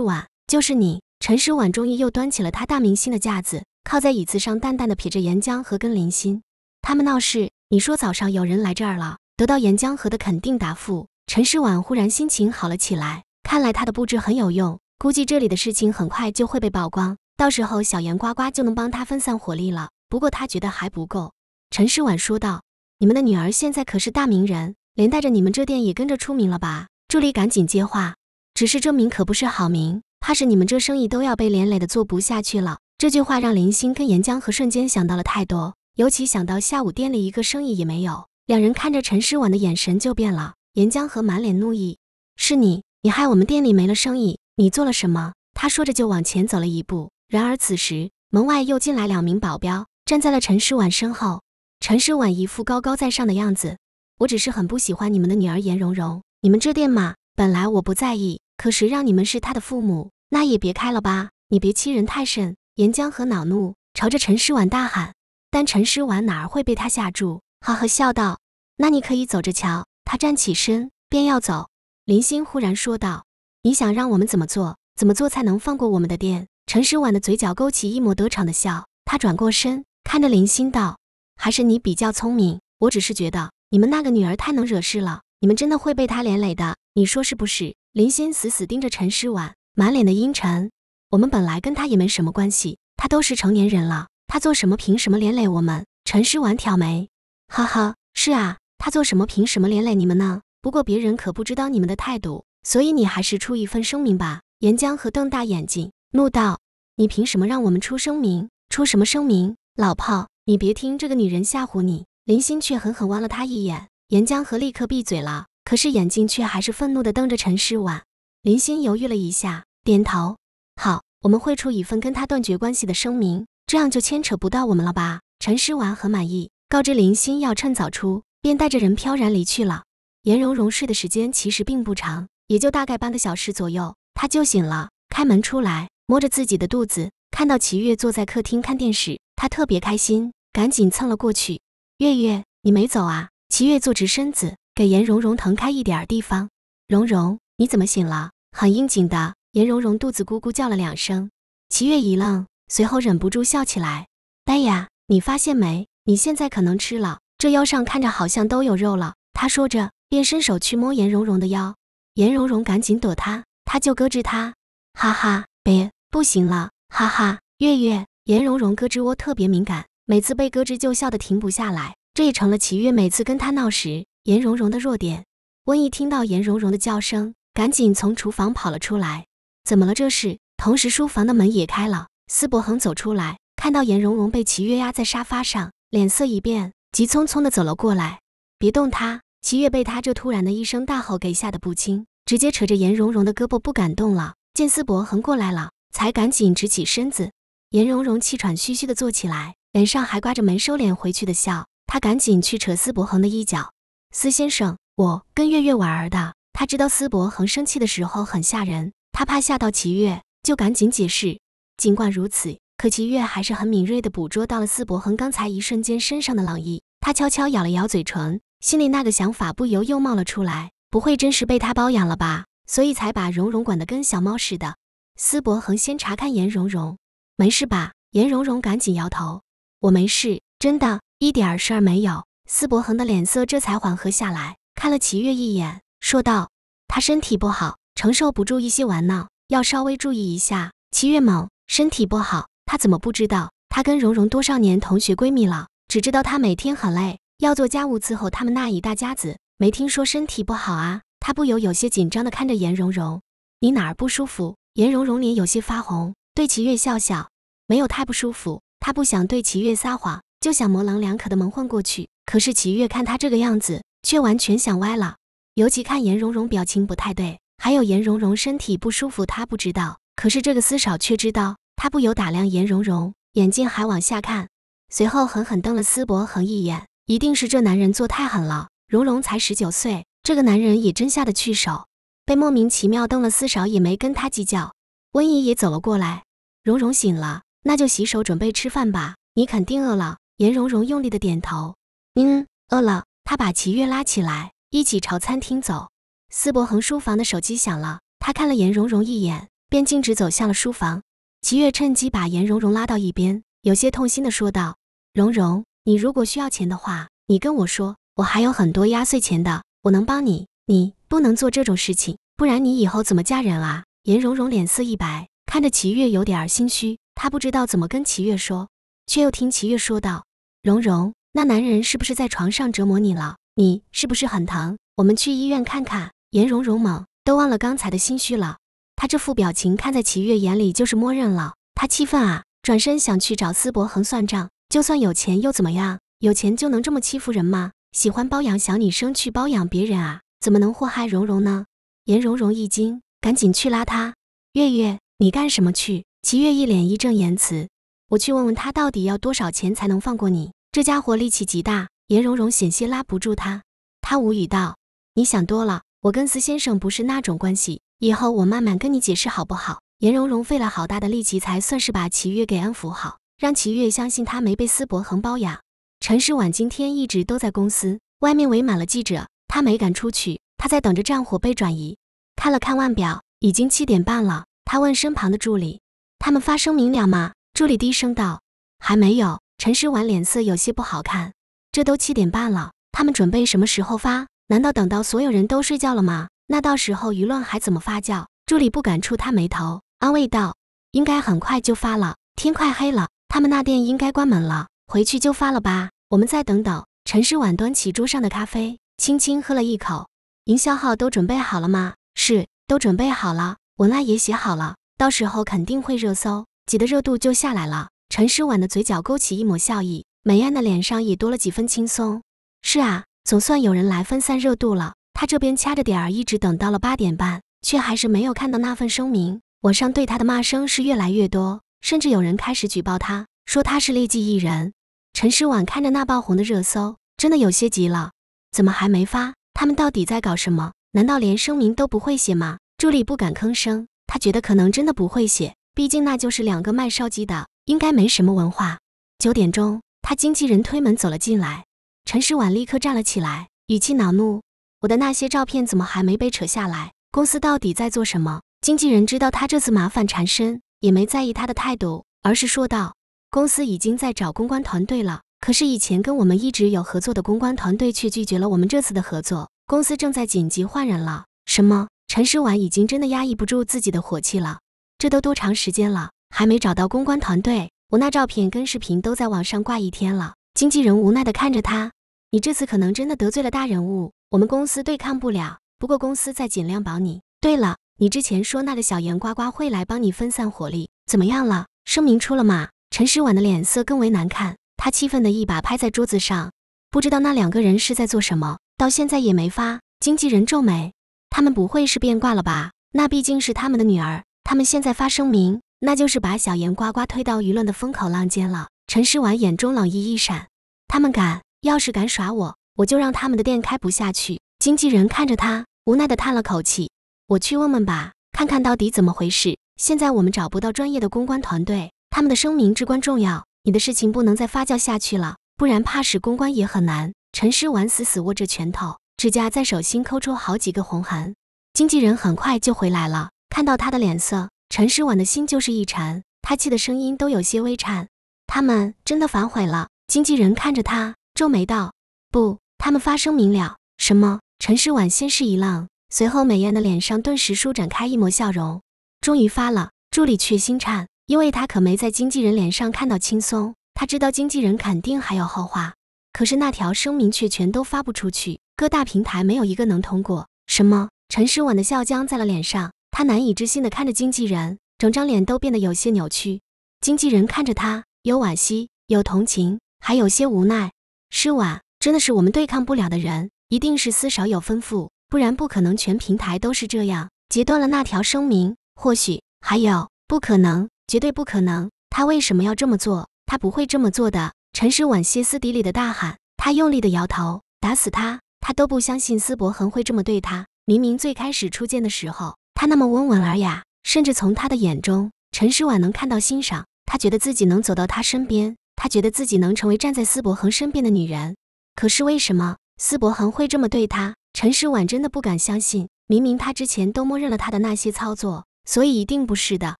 婉，就是你。”陈诗婉终于又端起了他大明星的架子。靠在椅子上，淡淡的撇着岩浆和跟林心，他们闹事。你说早上有人来这儿了？得到岩浆河的肯定答复，陈诗婉忽然心情好了起来。看来他的布置很有用，估计这里的事情很快就会被曝光，到时候小岩呱呱就能帮他分散火力了。不过他觉得还不够。陈诗婉说道：“你们的女儿现在可是大名人，连带着你们这店也跟着出名了吧？”助理赶紧接话：“只是这名可不是好名，怕是你们这生意都要被连累的做不下去了。”这句话让林星跟严江河瞬间想到了太多，尤其想到下午店里一个生意也没有，两人看着陈诗婉的眼神就变了。严江河满脸怒意：“是你，你害我们店里没了生意，你做了什么？”他说着就往前走了一步。然而此时门外又进来两名保镖，站在了陈诗婉身后。陈诗婉一副高高在上的样子：“我只是很不喜欢你们的女儿颜蓉蓉，你们这店嘛，本来我不在意，可谁让你们是她的父母，那也别开了吧，你别欺人太甚。”岩江河恼怒，朝着陈诗婉大喊，但陈诗婉哪儿会被他吓住？哈哈笑道：“那你可以走着瞧。”他站起身，便要走。林星忽然说道：“你想让我们怎么做？怎么做才能放过我们的店？”陈诗婉的嘴角勾起一抹得逞的笑，他转过身，看着林星道：“还是你比较聪明。我只是觉得你们那个女儿太能惹事了，你们真的会被她连累的。你说是不是？”林星死死盯着陈诗婉，满脸的阴沉。我们本来跟他也没什么关系，他都是成年人了，他做什么凭什么连累我们？陈诗婉挑眉，哈哈，是啊，他做什么凭什么连累你们呢？不过别人可不知道你们的态度，所以你还是出一份声明吧。岩江河瞪大眼睛，怒道：“你凭什么让我们出声明？出什么声明？老炮，你别听这个女人吓唬你。”林心却狠狠剜了他一眼，岩江河立刻闭嘴了，可是眼睛却还是愤怒地瞪着陈诗婉。林心犹豫了一下，点头。好，我们会出一份跟他断绝关系的声明，这样就牵扯不到我们了吧？陈诗娃很满意，告知林欣要趁早出，便带着人飘然离去了。颜蓉蓉睡的时间其实并不长，也就大概半个小时左右，她就醒了，开门出来，摸着自己的肚子，看到齐月坐在客厅看电视，她特别开心，赶紧蹭了过去。月月，你没走啊？齐月坐直身子，给颜蓉蓉腾开一点地方。蓉蓉，你怎么醒了？很应景的。颜蓉蓉肚子咕咕叫了两声，齐月一愣，随后忍不住笑起来。丹呀，你发现没？你现在可能吃了，这腰上看着好像都有肉了。他说着，便伸手去摸颜蓉蓉的腰，颜蓉蓉赶紧躲他，他就咯吱他，哈哈，别，不行了，哈哈。月月，颜蓉蓉咯吱窝特别敏感，每次被咯吱就笑得停不下来。这也成了齐月每次跟他闹时，颜蓉蓉的弱点。温一听到颜蓉蓉的叫声，赶紧从厨房跑了出来。怎么了？这是。同时，书房的门也开了，司伯恒走出来，看到颜蓉蓉被齐月压在沙发上，脸色一变，急匆匆的走了过来。别动他！齐月被他这突然的一声大吼给吓得不轻，直接扯着颜蓉蓉的胳膊不敢动了。见司伯恒过来了，才赶紧直起身子。颜蓉蓉气喘吁吁的坐起来，脸上还挂着没收敛回去的笑。她赶紧去扯司伯恒的衣角。司先生，我跟月月玩儿的。他知道司伯恒生气的时候很吓人。他怕吓到齐月，就赶紧解释。尽管如此，可齐月还是很敏锐地捕捉到了司博恒刚才一瞬间身上的冷意。他悄悄咬了咬嘴唇，心里那个想法不由又冒了出来：不会真是被他包养了吧？所以才把蓉蓉管得跟小猫似的。司博恒先查看颜蓉蓉，没事吧？颜蓉蓉赶紧摇头：“我没事，真的，一点儿事儿没有。”司博恒的脸色这才缓和下来，看了齐月一眼，说道：“他身体不好。”承受不住一些玩闹，要稍微注意一下。齐月猛身体不好，他怎么不知道？他跟蓉蓉多少年同学闺蜜了，只知道她每天很累，要做家务伺候他们那一大家子，没听说身体不好啊。他不由有些紧张地看着颜蓉蓉：“你哪儿不舒服？”颜蓉蓉脸有些发红，对齐月笑笑：“没有太不舒服。”她不想对齐月撒谎，就想模棱两可的蒙混过去。可是齐月看她这个样子，却完全想歪了，尤其看颜蓉蓉表情不太对。还有颜蓉蓉身体不舒服，她不知道，可是这个司少却知道。他不由打量颜蓉蓉，眼睛还往下看，随后狠狠瞪了司博恒一眼，一定是这男人做太狠了。蓉蓉才十九岁，这个男人也真下得去手。被莫名其妙瞪了，司少也没跟他计较。温姨也走了过来，蓉蓉醒了，那就洗手准备吃饭吧，你肯定饿了。颜蓉蓉用力的点头，嗯，饿了。他把齐月拉起来，一起朝餐厅走。司博恒书房的手机响了，他看了颜蓉蓉一眼，便径直走向了书房。齐月趁机把颜蓉蓉拉到一边，有些痛心的说道：“蓉蓉，你如果需要钱的话，你跟我说，我还有很多压岁钱的，我能帮你。你不能做这种事情，不然你以后怎么嫁人啊？”颜蓉蓉脸色一白，看着齐月有点儿心虚，她不知道怎么跟齐月说，却又听齐月说道：“蓉蓉，那男人是不是在床上折磨你了？你是不是很疼？我们去医院看看。”颜蓉蓉猛都忘了刚才的心虚了，他这副表情看在齐月眼里就是默认了。他气愤啊，转身想去找司博恒算账。就算有钱又怎么样？有钱就能这么欺负人吗？喜欢包养小女生去包养别人啊？怎么能祸害蓉蓉呢？颜蓉蓉一惊，赶紧去拉他。月月，你干什么去？齐月一脸义正言辞：“我去问问他到底要多少钱才能放过你。”这家伙力气极大，颜蓉蓉险些拉不住他。他无语道：“你想多了。”我跟司先生不是那种关系，以后我慢慢跟你解释好不好？颜蓉蓉费了好大的力气，才算是把齐月给安抚好，让齐月相信她没被司博恒包养。陈诗婉今天一直都在公司，外面围满了记者，他没敢出去，他在等着战火被转移。看了看腕表，已经七点半了。他问身旁的助理：“他们发声明了吗？”助理低声道：“还没有。”陈诗婉脸色有些不好看。这都七点半了，他们准备什么时候发？难道等到所有人都睡觉了吗？那到时候舆论还怎么发酵？助理不敢触他眉头，安慰道：“应该很快就发了。天快黑了，他们那店应该关门了，回去就发了吧。我们再等等。”陈诗婉端起桌上的咖啡，轻轻喝了一口。营销号都准备好了吗？是，都准备好了。文案也写好了，到时候肯定会热搜，挤的热度就下来了。陈诗婉的嘴角勾起一抹笑意，美艳的脸上也多了几分轻松。是啊。总算有人来分散热度了。他这边掐着点儿，一直等到了八点半，却还是没有看到那份声明。网上对他的骂声是越来越多，甚至有人开始举报他，说他是劣迹艺人。陈诗婉看着那爆红的热搜，真的有些急了：怎么还没发？他们到底在搞什么？难道连声明都不会写吗？助理不敢吭声，他觉得可能真的不会写，毕竟那就是两个卖烧鸡的，应该没什么文化。九点钟，他经纪人推门走了进来。陈诗婉立刻站了起来，语气恼怒：“我的那些照片怎么还没被扯下来？公司到底在做什么？”经纪人知道他这次麻烦缠身，也没在意他的态度，而是说道：“公司已经在找公关团队了，可是以前跟我们一直有合作的公关团队却拒绝了我们这次的合作，公司正在紧急换人了。”什么？陈诗婉已经真的压抑不住自己的火气了。这都多长时间了，还没找到公关团队？我那照片跟视频都在网上挂一天了。经纪人无奈地看着他：“你这次可能真的得罪了大人物，我们公司对抗不了。不过公司再尽量保你。对了，你之前说那个小严呱呱会来帮你分散火力，怎么样了？声明出了吗？”陈时婉的脸色更为难看，他气愤地一把拍在桌子上：“不知道那两个人是在做什么，到现在也没发。”经纪人皱眉：“他们不会是变卦了吧？那毕竟是他们的女儿，他们现在发声明，那就是把小严呱呱推到舆论的风口浪尖了。”陈诗婉眼中冷意一闪，他们敢，要是敢耍我，我就让他们的店开不下去。经纪人看着他，无奈的叹了口气，我去问问吧，看看到底怎么回事。现在我们找不到专业的公关团队，他们的声明至关重要，你的事情不能再发酵下去了，不然怕是公关也很难。陈诗婉死死握着拳头，指甲在手心抠出好几个红痕。经纪人很快就回来了，看到他的脸色，陈诗婉的心就是一沉，他气的声音都有些微颤。他们真的反悔了。经纪人看着他，皱眉道：“不，他们发声明了。”什么？陈诗婉先是一愣，随后美艳的脸上顿时舒展开一抹笑容，终于发了。助理却心颤，因为他可没在经纪人脸上看到轻松。他知道经纪人肯定还有后话，可是那条声明却全都发不出去，各大平台没有一个能通过。什么？陈诗婉的笑僵在了脸上，他难以置信地看着经纪人，整张脸都变得有些扭曲。经纪人看着他。有惋惜，有同情，还有些无奈。施婉真的是我们对抗不了的人，一定是思少有吩咐，不然不可能全平台都是这样。截断了那条声明，或许还有不可能，绝对不可能。他为什么要这么做？他不会这么做的。陈诗婉歇斯底里的大喊，他用力的摇头，打死他，他都不相信司伯恒会这么对他。明明最开始初见的时候，他那么温文尔雅，甚至从他的眼中，陈诗婉能看到欣赏。他觉得自己能走到他身边，他觉得自己能成为站在司博恒身边的女人。可是为什么司博恒会这么对他？陈诗婉真的不敢相信，明明他之前都默认了他的那些操作，所以一定不是的，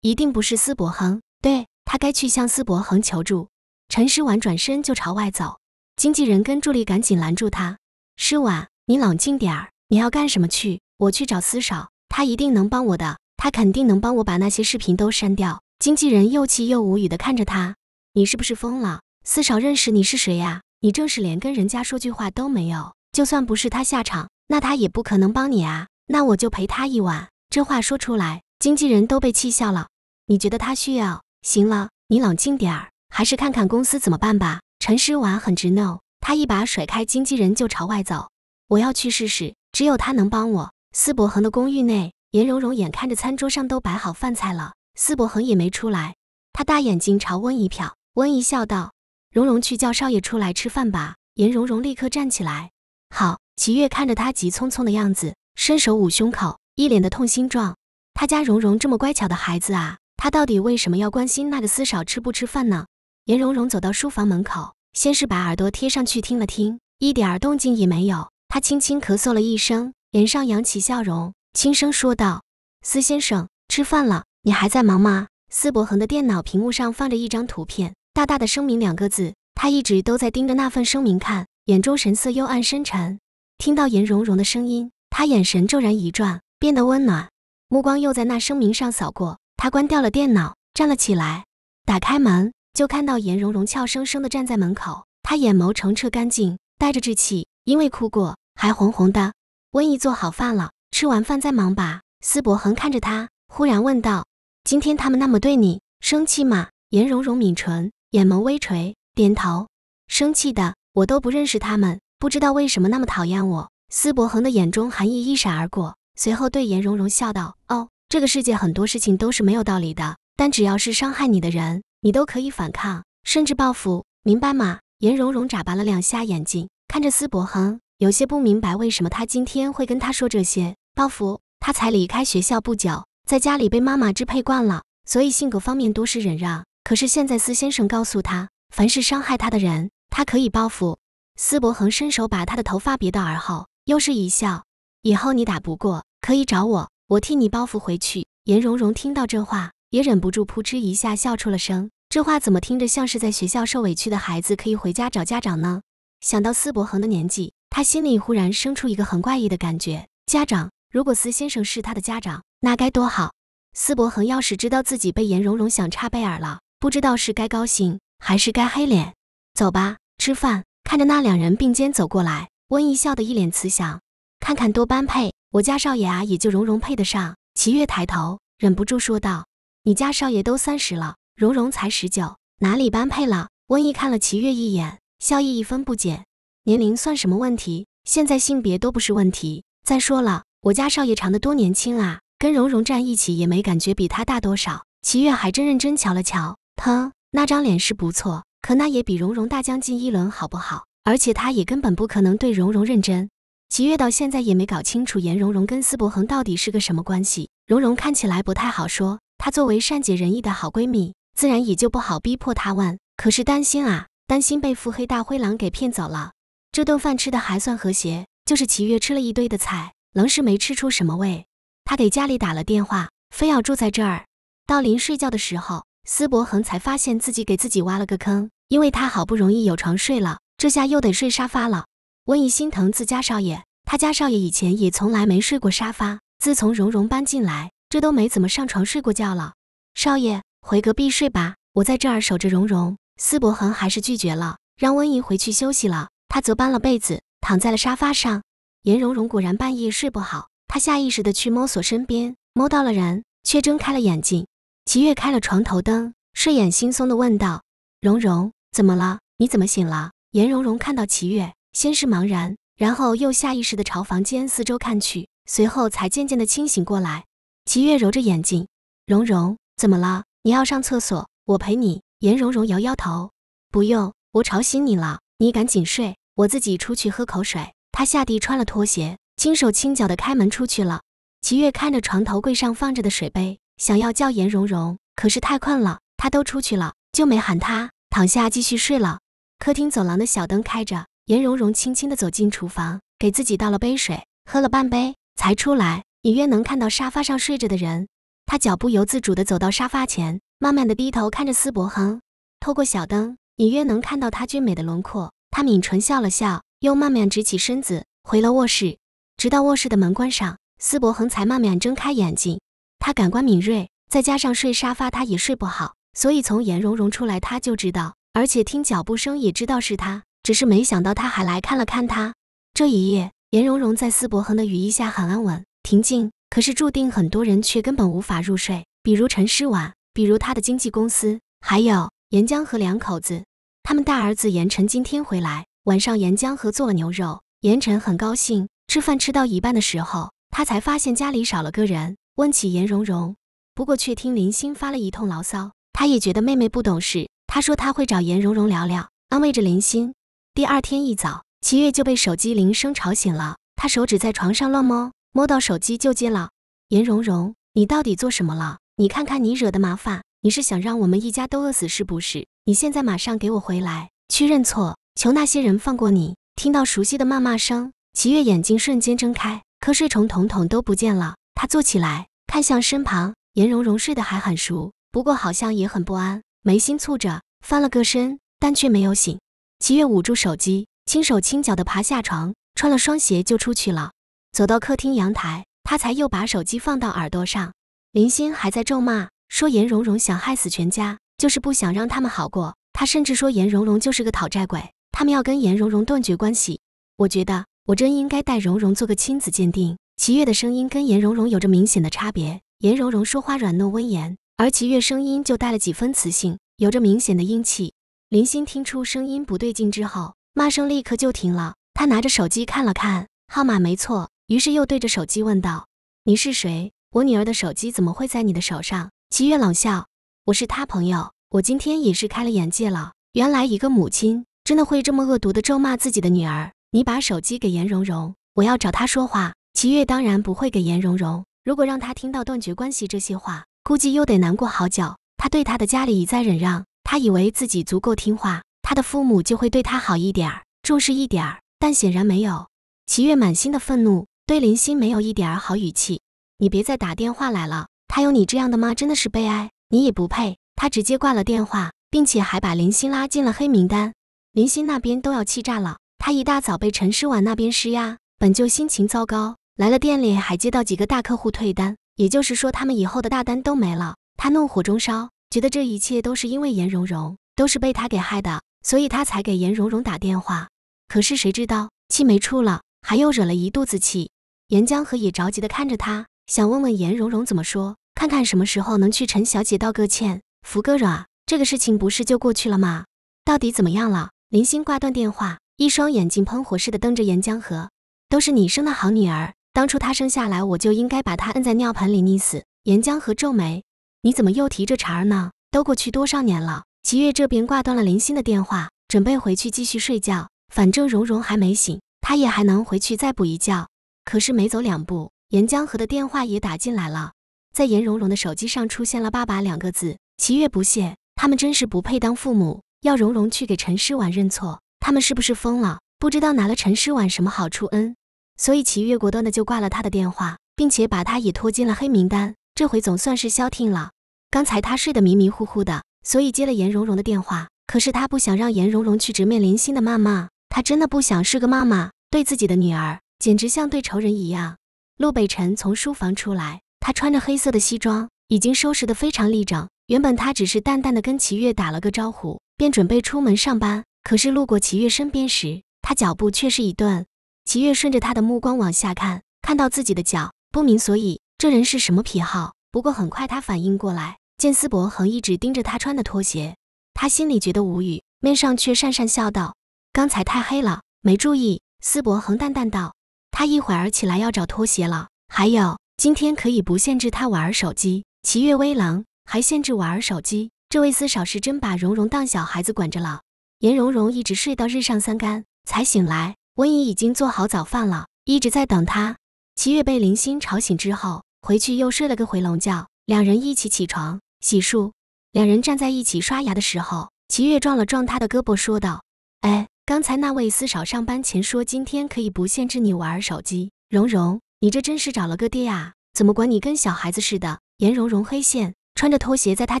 一定不是司博恒。对他该去向司博恒求助。陈诗婉转身就朝外走，经纪人跟助理赶紧拦住他：“诗婉，你冷静点儿，你要干什么去？我去找司少，他一定能帮我的，他肯定能帮我把那些视频都删掉。”经纪人又气又无语地看着他：“你是不是疯了？四少认识你是谁呀？你正是连跟人家说句话都没有。就算不是他下场，那他也不可能帮你啊。那我就陪他一晚。”这话说出来，经纪人都被气笑了。你觉得他需要？行了，你冷静点儿，还是看看公司怎么办吧。陈诗婉很执拗，他一把甩开经纪人就朝外走：“我要去试试，只有他能帮我。”司伯恒的公寓内，颜蓉蓉眼看着餐桌上都摆好饭菜了。司伯恒也没出来，他大眼睛朝温姨瞟，温姨笑道：“蓉蓉，去叫少爷出来吃饭吧。”颜蓉蓉立刻站起来。好，齐月看着他急匆匆的样子，伸手捂胸口，一脸的痛心状。他家蓉蓉这么乖巧的孩子啊，他到底为什么要关心那个司少吃不吃饭呢？颜蓉蓉走到书房门口，先是把耳朵贴上去听了听，一点儿动静也没有。他轻轻咳嗽了一声，脸上扬起笑容，轻声说道：“司先生，吃饭了。”你还在忙吗？司博恒的电脑屏幕上放着一张图片，大大的“声明”两个字。他一直都在盯着那份声明看，眼中神色幽暗深沉。听到颜蓉蓉的声音，他眼神骤然一转，变得温暖，目光又在那声明上扫过。他关掉了电脑，站了起来，打开门，就看到颜蓉蓉俏生生地站在门口。她眼眸澄澈干净，带着稚气，因为哭过还红红的。温姨做好饭了，吃完饭再忙吧。司伯恒看着她，忽然问道。今天他们那么对你生气吗？颜蓉蓉抿唇，眼眸微垂，点头。生气的，我都不认识他们，不知道为什么那么讨厌我。司博恒的眼中寒意一闪而过，随后对颜蓉蓉笑道：“哦，这个世界很多事情都是没有道理的，但只要是伤害你的人，你都可以反抗，甚至报复，明白吗？”颜蓉蓉眨巴了两下眼睛，看着司博恒，有些不明白为什么他今天会跟他说这些。报复？他才离开学校不久。在家里被妈妈支配惯了，所以性格方面多是忍让。可是现在司先生告诉他，凡是伤害他的人，他可以报复。司博恒伸手把他的头发别到耳后，又是一笑：“以后你打不过，可以找我，我替你报复回去。”颜蓉蓉听到这话，也忍不住扑哧一下笑出了声。这话怎么听着像是在学校受委屈的孩子可以回家找家长呢？想到司博恒的年纪，他心里忽然生出一个很怪异的感觉：家长，如果司先生是他的家长。那该多好！司博恒要是知道自己被颜蓉蓉想差贝尔了，不知道是该高兴还是该黑脸。走吧，吃饭。看着那两人并肩走过来，温姨笑得一脸慈祥，看看多般配。我家少爷啊，也就蓉蓉配得上。齐月抬头，忍不住说道：“你家少爷都三十了，蓉蓉才十九，哪里般配了？”温姨看了齐月一眼，笑意一分不减。年龄算什么问题？现在性别都不是问题。再说了，我家少爷长得多年轻啊！跟蓉蓉站一起也没感觉比她大多少，齐月还真认真瞧了瞧，她那张脸是不错，可那也比蓉蓉大将近一轮，好不好？而且她也根本不可能对蓉蓉认真。齐月到现在也没搞清楚颜蓉蓉跟司博恒到底是个什么关系，蓉蓉看起来不太好说，她作为善解人意的好闺蜜，自然也就不好逼迫她问。可是担心啊，担心被腹黑大灰狼给骗走了。这顿饭吃的还算和谐，就是齐月吃了一堆的菜，愣是没吃出什么味。他给家里打了电话，非要住在这儿。到临睡觉的时候，司博恒才发现自己给自己挖了个坑，因为他好不容易有床睡了，这下又得睡沙发了。温姨心疼自家少爷，他家少爷以前也从来没睡过沙发，自从蓉蓉搬进来，这都没怎么上床睡过觉了。少爷回隔壁睡吧，我在这儿守着蓉蓉。司博恒还是拒绝了，让温姨回去休息了，他则搬了被子，躺在了沙发上。颜蓉蓉果然半夜睡不好。他下意识地去摸索身边，摸到了然，却睁开了眼睛。齐月开了床头灯，睡眼惺忪地问道：“蓉蓉，怎么了？你怎么醒了？”颜蓉蓉看到齐月，先是茫然，然后又下意识地朝房间四周看去，随后才渐渐地清醒过来。齐月揉着眼睛：“蓉蓉，怎么了？你要上厕所，我陪你。”颜蓉蓉摇摇头：“不用，我吵醒你了，你赶紧睡，我自己出去喝口水。”她下地穿了拖鞋。轻手轻脚的开门出去了，齐月看着床头柜上放着的水杯，想要叫颜蓉蓉，可是太困了，他都出去了，就没喊他，躺下继续睡了。客厅走廊的小灯开着，颜蓉蓉轻轻的走进厨房，给自己倒了杯水，喝了半杯才出来，隐约能看到沙发上睡着的人。他脚不由自主的走到沙发前，慢慢的低头看着司博亨。透过小灯隐约能看到他俊美的轮廓，他抿唇笑了笑，又慢慢直起身子，回了卧室。直到卧室的门关上，司伯恒才慢慢睁开眼睛。他感官敏锐，再加上睡沙发他也睡不好，所以从颜蓉蓉出来他就知道，而且听脚步声也知道是他。只是没想到他还来看了看他。这一夜，颜蓉蓉在司伯恒的羽翼下很安稳、平静。可是注定很多人却根本无法入睡，比如陈诗婉，比如他的经纪公司，还有颜江河两口子。他们大儿子颜晨今天回来，晚上颜江河做了牛肉，颜晨很高兴。吃饭吃到一半的时候，他才发现家里少了个人。问起颜蓉蓉，不过却听林心发了一通牢骚。他也觉得妹妹不懂事。他说他会找颜蓉蓉聊聊，安慰着林心。第二天一早，齐月就被手机铃声吵醒了。他手指在床上乱摸，摸到手机就接了。颜蓉蓉，你到底做什么了？你看看你惹的麻烦！你是想让我们一家都饿死是不是？你现在马上给我回来，去认错，求那些人放过你。听到熟悉的谩骂声。齐月眼睛瞬间睁开，瞌睡虫统统都不见了。他坐起来，看向身旁，颜蓉蓉睡得还很熟，不过好像也很不安，眉心蹙着，翻了个身，但却没有醒。齐月捂住手机，轻手轻脚的爬下床，穿了双鞋就出去了。走到客厅阳台，他才又把手机放到耳朵上。林欣还在咒骂，说颜蓉蓉想害死全家，就是不想让他们好过。他甚至说颜蓉蓉就是个讨债鬼，他们要跟颜蓉蓉断绝关系。我觉得。我真应该带蓉蓉做个亲子鉴定。齐月的声音跟颜蓉蓉有着明显的差别，颜蓉蓉说话软糯温言，而齐月声音就带了几分磁性，有着明显的阴气。林欣听出声音不对劲之后，骂声立刻就停了。他拿着手机看了看号码，没错，于是又对着手机问道：“你是谁？我女儿的手机怎么会在你的手上？”齐月冷笑：“我是她朋友，我今天也是开了眼界了，原来一个母亲真的会这么恶毒的咒骂自己的女儿。”你把手机给颜蓉蓉，我要找她说话。齐月当然不会给颜蓉蓉，如果让她听到断绝关系这些话，估计又得难过好久。她对她的家里一再忍让，她以为自己足够听话，她的父母就会对她好一点儿，重视一点儿，但显然没有。齐月满心的愤怒，对林欣没有一点儿好语气。你别再打电话来了，他有你这样的吗？真的是悲哀，你也不配。她直接挂了电话，并且还把林欣拉进了黑名单。林欣那边都要气炸了。他一大早被陈诗婉那边施压，本就心情糟糕，来了店里还接到几个大客户退单，也就是说他们以后的大单都没了。他怒火中烧，觉得这一切都是因为颜蓉蓉，都是被他给害的，所以他才给颜蓉蓉打电话。可是谁知道气没出了，还又惹了一肚子气。颜江河也着急地看着他，想问问颜蓉蓉怎么说，看看什么时候能去陈小姐道个歉，服个软。这个事情不是就过去了吗？到底怎么样了？林星挂断电话。一双眼睛喷火似的瞪着岩江河，都是你生的好女儿，当初她生下来我就应该把她摁在尿盆里溺死。岩江河皱眉，你怎么又提这茬儿呢？都过去多少年了？齐月这边挂断了林心的电话，准备回去继续睡觉，反正蓉蓉还没醒，他也还能回去再补一觉。可是没走两步，岩江河的电话也打进来了，在颜蓉蓉的手机上出现了“爸爸”两个字。齐月不屑，他们真是不配当父母，要蓉蓉去给陈诗婉认错。他们是不是疯了？不知道拿了陈诗婉什么好处？嗯，所以齐月果断的就挂了他的电话，并且把他也拖进了黑名单。这回总算是消停了。刚才他睡得迷迷糊糊的，所以接了颜蓉蓉的电话。可是他不想让颜蓉蓉去直面林心的谩骂，他真的不想是个妈妈对自己的女儿，简直像对仇人一样。陆北辰从书房出来，他穿着黑色的西装，已经收拾得非常利整。原本他只是淡淡的跟齐月打了个招呼，便准备出门上班。可是路过齐月身边时，他脚步却是一顿。齐月顺着他的目光往下看，看到自己的脚，不明所以，这人是什么癖好？不过很快他反应过来，见司博恒一直盯着他穿的拖鞋，他心里觉得无语，面上却讪讪笑道：“刚才太黑了，没注意。”司博恒淡淡道：“他一会儿起来要找拖鞋了，还有，今天可以不限制他玩儿手机。”齐月微冷，还限制玩儿手机？这位司少是真把蓉蓉当小孩子管着了。颜蓉蓉一直睡到日上三竿才醒来，温姨已经做好早饭了，一直在等她。齐月被林星吵醒之后，回去又睡了个回笼觉，两人一起起床洗漱。两人站在一起刷牙的时候，齐月撞了撞他的胳膊，说道：“哎，刚才那位司少上班前说今天可以不限制你玩手机，蓉蓉，你这真是找了个爹啊！怎么管你跟小孩子似的？”颜蓉蓉黑线，穿着拖鞋在他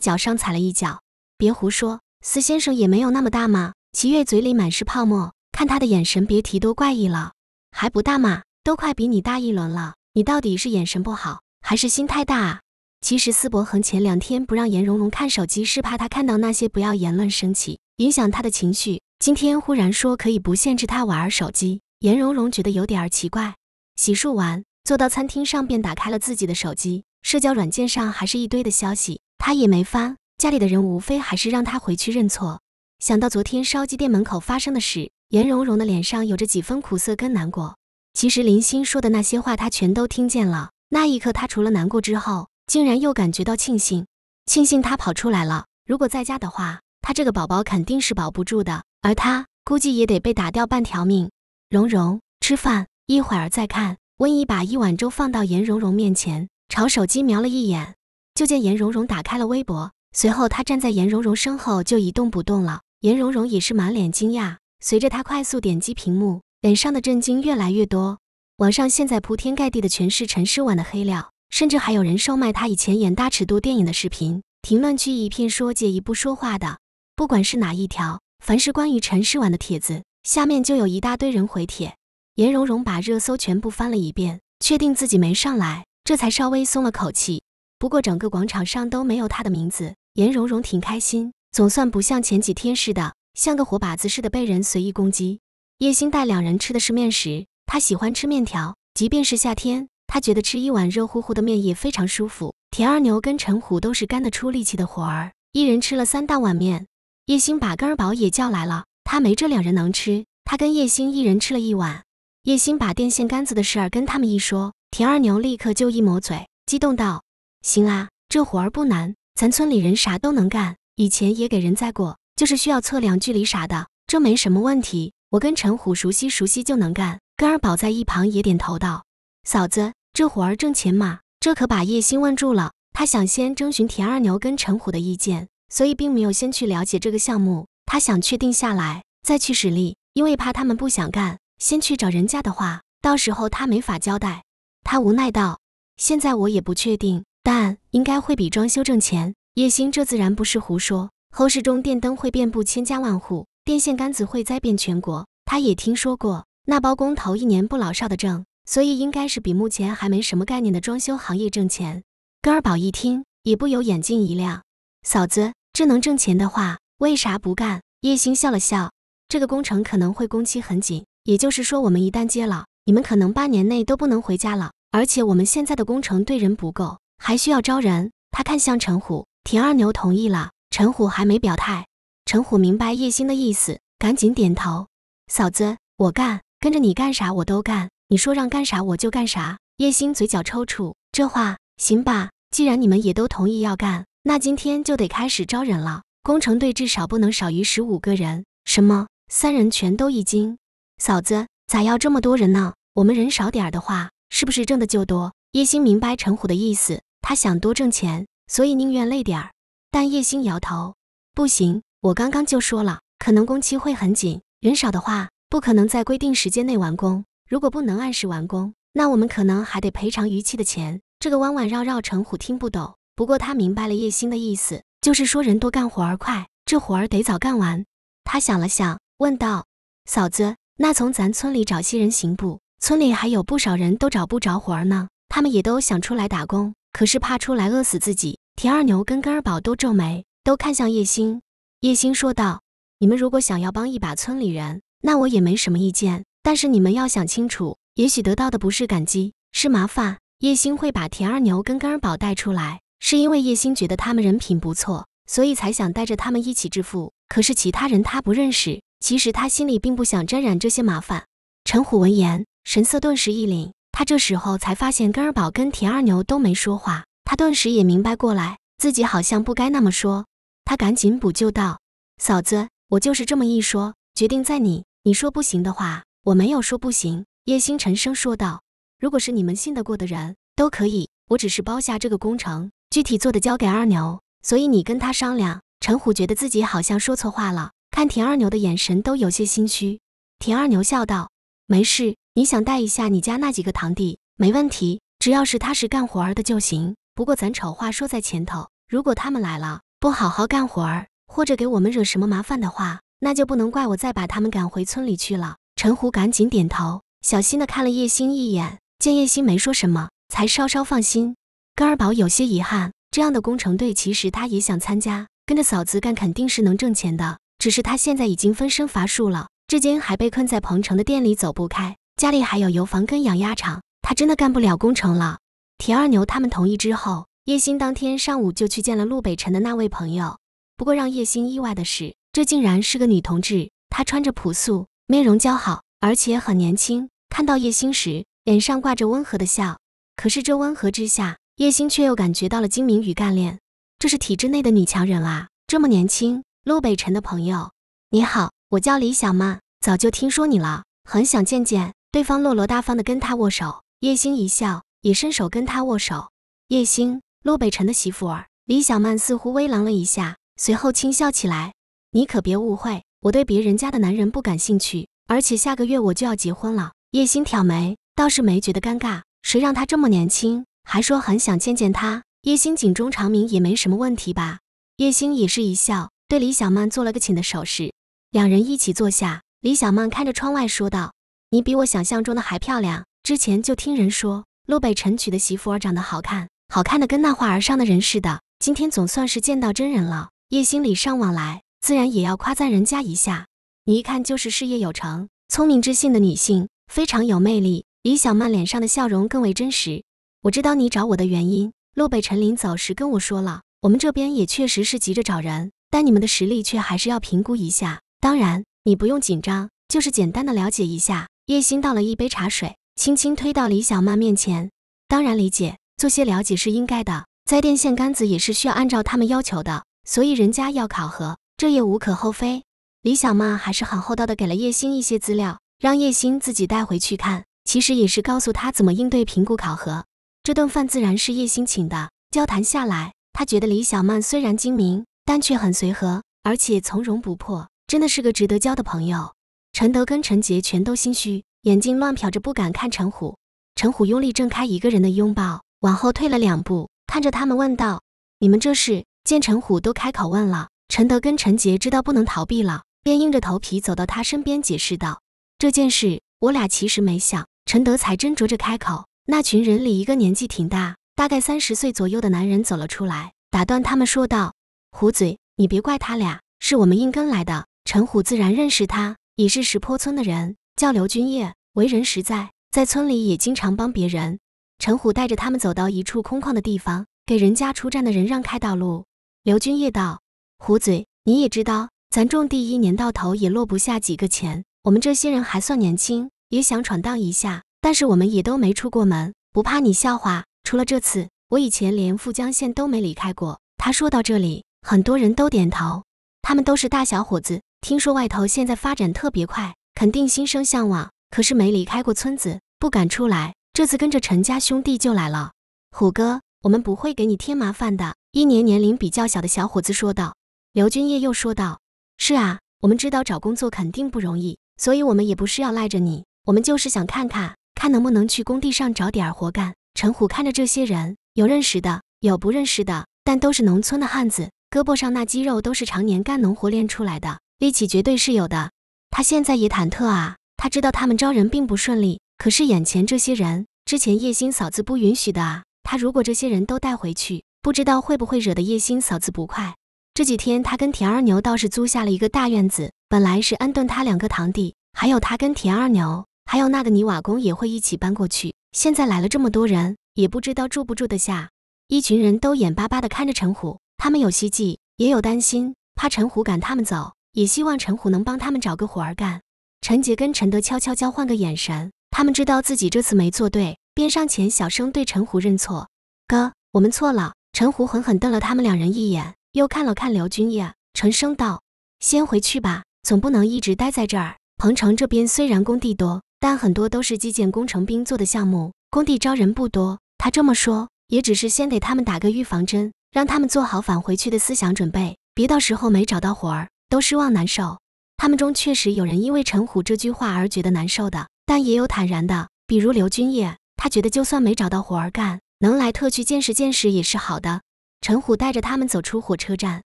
脚上踩了一脚：“别胡说。”司先生也没有那么大吗？齐月嘴里满是泡沫，看他的眼神别提多怪异了。还不大吗？都快比你大一轮了。你到底是眼神不好，还是心太大？啊？其实司博恒前两天不让颜蓉蓉看手机，是怕她看到那些不要言论生气，影响她的情绪。今天忽然说可以不限制她玩手机，颜蓉蓉觉得有点奇怪。洗漱完，坐到餐厅上，便打开了自己的手机，社交软件上还是一堆的消息，她也没翻。家里的人无非还是让他回去认错。想到昨天烧鸡店门口发生的事，颜蓉蓉的脸上有着几分苦涩跟难过。其实林欣说的那些话，她全都听见了。那一刻，她除了难过之后，竟然又感觉到庆幸，庆幸她跑出来了。如果在家的话，她这个宝宝肯定是保不住的，而她估计也得被打掉半条命。蓉蓉，吃饭，一会儿再看。温姨把一碗粥放到颜蓉蓉面前，朝手机瞄了一眼，就见颜蓉蓉打开了微博。随后，他站在颜蓉蓉身后就一动不动了。颜蓉蓉也是满脸惊讶，随着他快速点击屏幕，脸上的震惊越来越多。网上现在铺天盖地的全是陈诗婉的黑料，甚至还有人售卖他以前演大尺度电影的视频。评论区一片说借一步说话的，不管是哪一条，凡是关于陈诗婉的帖子，下面就有一大堆人回帖。颜蓉蓉把热搜全部翻了一遍，确定自己没上来，这才稍微松了口气。不过整个广场上都没有他的名字。颜蓉蓉挺开心，总算不像前几天似的，像个活靶子似的被人随意攻击。叶星带两人吃的是面食，他喜欢吃面条，即便是夏天，他觉得吃一碗热乎乎的面也非常舒服。田二牛跟陈虎都是干得出力气的活儿，一人吃了三大碗面。叶星把根儿宝也叫来了，他没这两人能吃，他跟叶星一人吃了一碗。叶星把电线杆子的事儿跟他们一说，田二牛立刻就一抹嘴，激动道：“行啊，这活儿不难。”咱村里人啥都能干，以前也给人栽过，就是需要测量距离啥的，这没什么问题。我跟陈虎熟悉熟悉就能干。根儿宝在一旁也点头道：“嫂子，这活儿挣钱吗？”这可把叶星问住了。他想先征询田二牛跟陈虎的意见，所以并没有先去了解这个项目。他想确定下来再去使力，因为怕他们不想干。先去找人家的话，到时候他没法交代。他无奈道：“现在我也不确定。”但应该会比装修挣钱。叶星这自然不是胡说，后世中电灯会遍布千家万户，电线杆子会栽遍全国。他也听说过那包工头一年不老少的挣，所以应该是比目前还没什么概念的装修行业挣钱。哥尔宝一听，也不由眼睛一亮。嫂子，这能挣钱的话，为啥不干？叶星笑了笑，这个工程可能会工期很紧，也就是说我们一旦接了，你们可能八年内都不能回家了，而且我们现在的工程对人不够。还需要招人，他看向陈虎、田二牛，同意了。陈虎还没表态，陈虎明白叶星的意思，赶紧点头。嫂子，我干，跟着你干啥我都干，你说让干啥我就干啥。叶星嘴角抽搐，这话行吧？既然你们也都同意要干，那今天就得开始招人了。工程队至少不能少于十五个人。什么？三人全都一惊，嫂子咋要这么多人呢？我们人少点儿的话，是不是挣的就多？叶星明白陈虎的意思。他想多挣钱，所以宁愿累点儿。但叶星摇头：“不行，我刚刚就说了，可能工期会很紧，人少的话，不可能在规定时间内完工。如果不能按时完工，那我们可能还得赔偿逾期的钱。”这个弯弯绕绕，陈虎听不懂。不过他明白了叶星的意思，就是说人多干活儿快，这活儿得早干完。他想了想，问道：“嫂子，那从咱村里找些人行不？村里还有不少人都找不着活儿呢。”他们也都想出来打工，可是怕出来饿死自己。田二牛跟根二宝都皱眉，都看向叶星。叶星说道：“你们如果想要帮一把村里人，那我也没什么意见。但是你们要想清楚，也许得到的不是感激，是麻烦。叶星会把田二牛跟根二宝带出来，是因为叶星觉得他们人品不错，所以才想带着他们一起致富。可是其他人他不认识，其实他心里并不想沾染这些麻烦。”陈虎闻言，神色顿时一凛。他这时候才发现，根儿宝跟田二牛都没说话，他顿时也明白过来，自己好像不该那么说。他赶紧补救道：“嫂子，我就是这么一说，决定在你。你说不行的话，我没有说不行。”叶星沉声说道：“如果是你们信得过的人，都可以。我只是包下这个工程，具体做的交给二牛，所以你跟他商量。”陈虎觉得自己好像说错话了，看田二牛的眼神都有些心虚。田二牛笑道：“没事。”你想带一下你家那几个堂弟，没问题，只要是踏实干活儿的就行。不过咱丑话说在前头，如果他们来了不好好干活儿，或者给我们惹什么麻烦的话，那就不能怪我再把他们赶回村里去了。陈虎赶紧点头，小心的看了叶星一眼，见叶星没说什么，才稍稍放心。甘尔宝有些遗憾，这样的工程队其实他也想参加，跟着嫂子干肯定是能挣钱的，只是他现在已经分身乏术了，至今还被困在彭城的店里走不开。家里还有油房跟养鸭场，他真的干不了工程了。铁二牛他们同意之后，叶星当天上午就去见了陆北辰的那位朋友。不过让叶星意外的是，这竟然是个女同志。她穿着朴素，面容姣好，而且很年轻。看到叶星时，脸上挂着温和的笑。可是这温和之下，叶星却又感觉到了精明与干练。这是体制内的女强人啊，这么年轻。陆北辰的朋友，你好，我叫李小曼，早就听说你了，很想见见。对方落落大方地跟他握手，叶星一笑，也伸手跟他握手。叶星，洛北辰的媳妇儿。李小曼似乎微愣了一下，随后轻笑起来：“你可别误会，我对别人家的男人不感兴趣，而且下个月我就要结婚了。”叶星挑眉，倒是没觉得尴尬，谁让他这么年轻，还说很想见见他。叶星警钟长鸣也没什么问题吧？叶星也是一笑，对李小曼做了个请的手势，两人一起坐下。李小曼看着窗外说道。你比我想象中的还漂亮。之前就听人说，陆北辰娶的媳妇儿长得好看，好看的跟那画儿上的人似的。今天总算是见到真人了。叶星礼尚往来，自然也要夸赞人家一下。你一看就是事业有成、聪明知性的女性，非常有魅力。李小曼脸上的笑容更为真实。我知道你找我的原因。陆北辰临走时跟我说了，我们这边也确实是急着找人，但你们的实力却还是要评估一下。当然，你不用紧张，就是简单的了解一下。叶星倒了一杯茶水，轻轻推到李小曼面前。当然，理解，做些了解是应该的，在电线杆子也是需要按照他们要求的，所以人家要考核，这也无可厚非。李小曼还是很厚道的，给了叶星一些资料，让叶星自己带回去看，其实也是告诉他怎么应对评估考核。这顿饭自然是叶星请的。交谈下来，他觉得李小曼虽然精明，但却很随和，而且从容不迫，真的是个值得交的朋友。陈德跟陈杰全都心虚，眼睛乱瞟着，不敢看陈虎。陈虎用力挣开一个人的拥抱，往后退了两步，看着他们问道：“你们这是？”见陈虎都开口问了，陈德跟陈杰知道不能逃避了，便硬着头皮走到他身边解释道：“这件事我俩其实没想。”陈德才斟酌着开口。那群人里一个年纪挺大，大概三十岁左右的男人走了出来，打断他们说道：“虎嘴，你别怪他俩，是我们硬跟来的。”陈虎自然认识他。也是石坡村的人，叫刘军业，为人实在，在村里也经常帮别人。陈虎带着他们走到一处空旷的地方，给人家出站的人让开道路。刘军业道：“虎嘴，你也知道，咱种地一年到头也落不下几个钱，我们这些人还算年轻，也想闯荡一下，但是我们也都没出过门，不怕你笑话。除了这次，我以前连富江县都没离开过。”他说到这里，很多人都点头，他们都是大小伙子。听说外头现在发展特别快，肯定心生向往。可是没离开过村子，不敢出来。这次跟着陈家兄弟就来了。虎哥，我们不会给你添麻烦的。”一年年龄比较小的小伙子说道。刘军业又说道：“是啊，我们知道找工作肯定不容易，所以我们也不是要赖着你，我们就是想看看，看能不能去工地上找点活干。”陈虎看着这些人，有认识的，有不认识的，但都是农村的汉子，胳膊上那肌肉都是常年干农活练出来的。力气绝对是有的，他现在也忐忑啊。他知道他们招人并不顺利，可是眼前这些人，之前叶星嫂子不允许的啊。他如果这些人都带回去，不知道会不会惹得叶星嫂子不快。这几天他跟田二牛倒是租下了一个大院子，本来是安顿他两个堂弟，还有他跟田二牛，还有那个泥瓦工也会一起搬过去。现在来了这么多人，也不知道住不住得下。一群人都眼巴巴地看着陈虎，他们有希冀，也有担心，怕陈虎赶他们走。也希望陈虎能帮他们找个活儿干。陈杰跟陈德悄悄交换个眼神，他们知道自己这次没做对，便上前小声对陈虎认错：“哥，我们错了。”陈虎狠狠瞪了他们两人一眼，又看了看刘军业，沉声道：“先回去吧，总不能一直待在这儿。彭城这边虽然工地多，但很多都是基建工程兵做的项目，工地招人不多。他这么说，也只是先给他们打个预防针，让他们做好返回去的思想准备，别到时候没找到活儿。”都失望难受，他们中确实有人因为陈虎这句话而觉得难受的，但也有坦然的，比如刘军业，他觉得就算没找到活儿干，能来特区见识见识也是好的。陈虎带着他们走出火车站，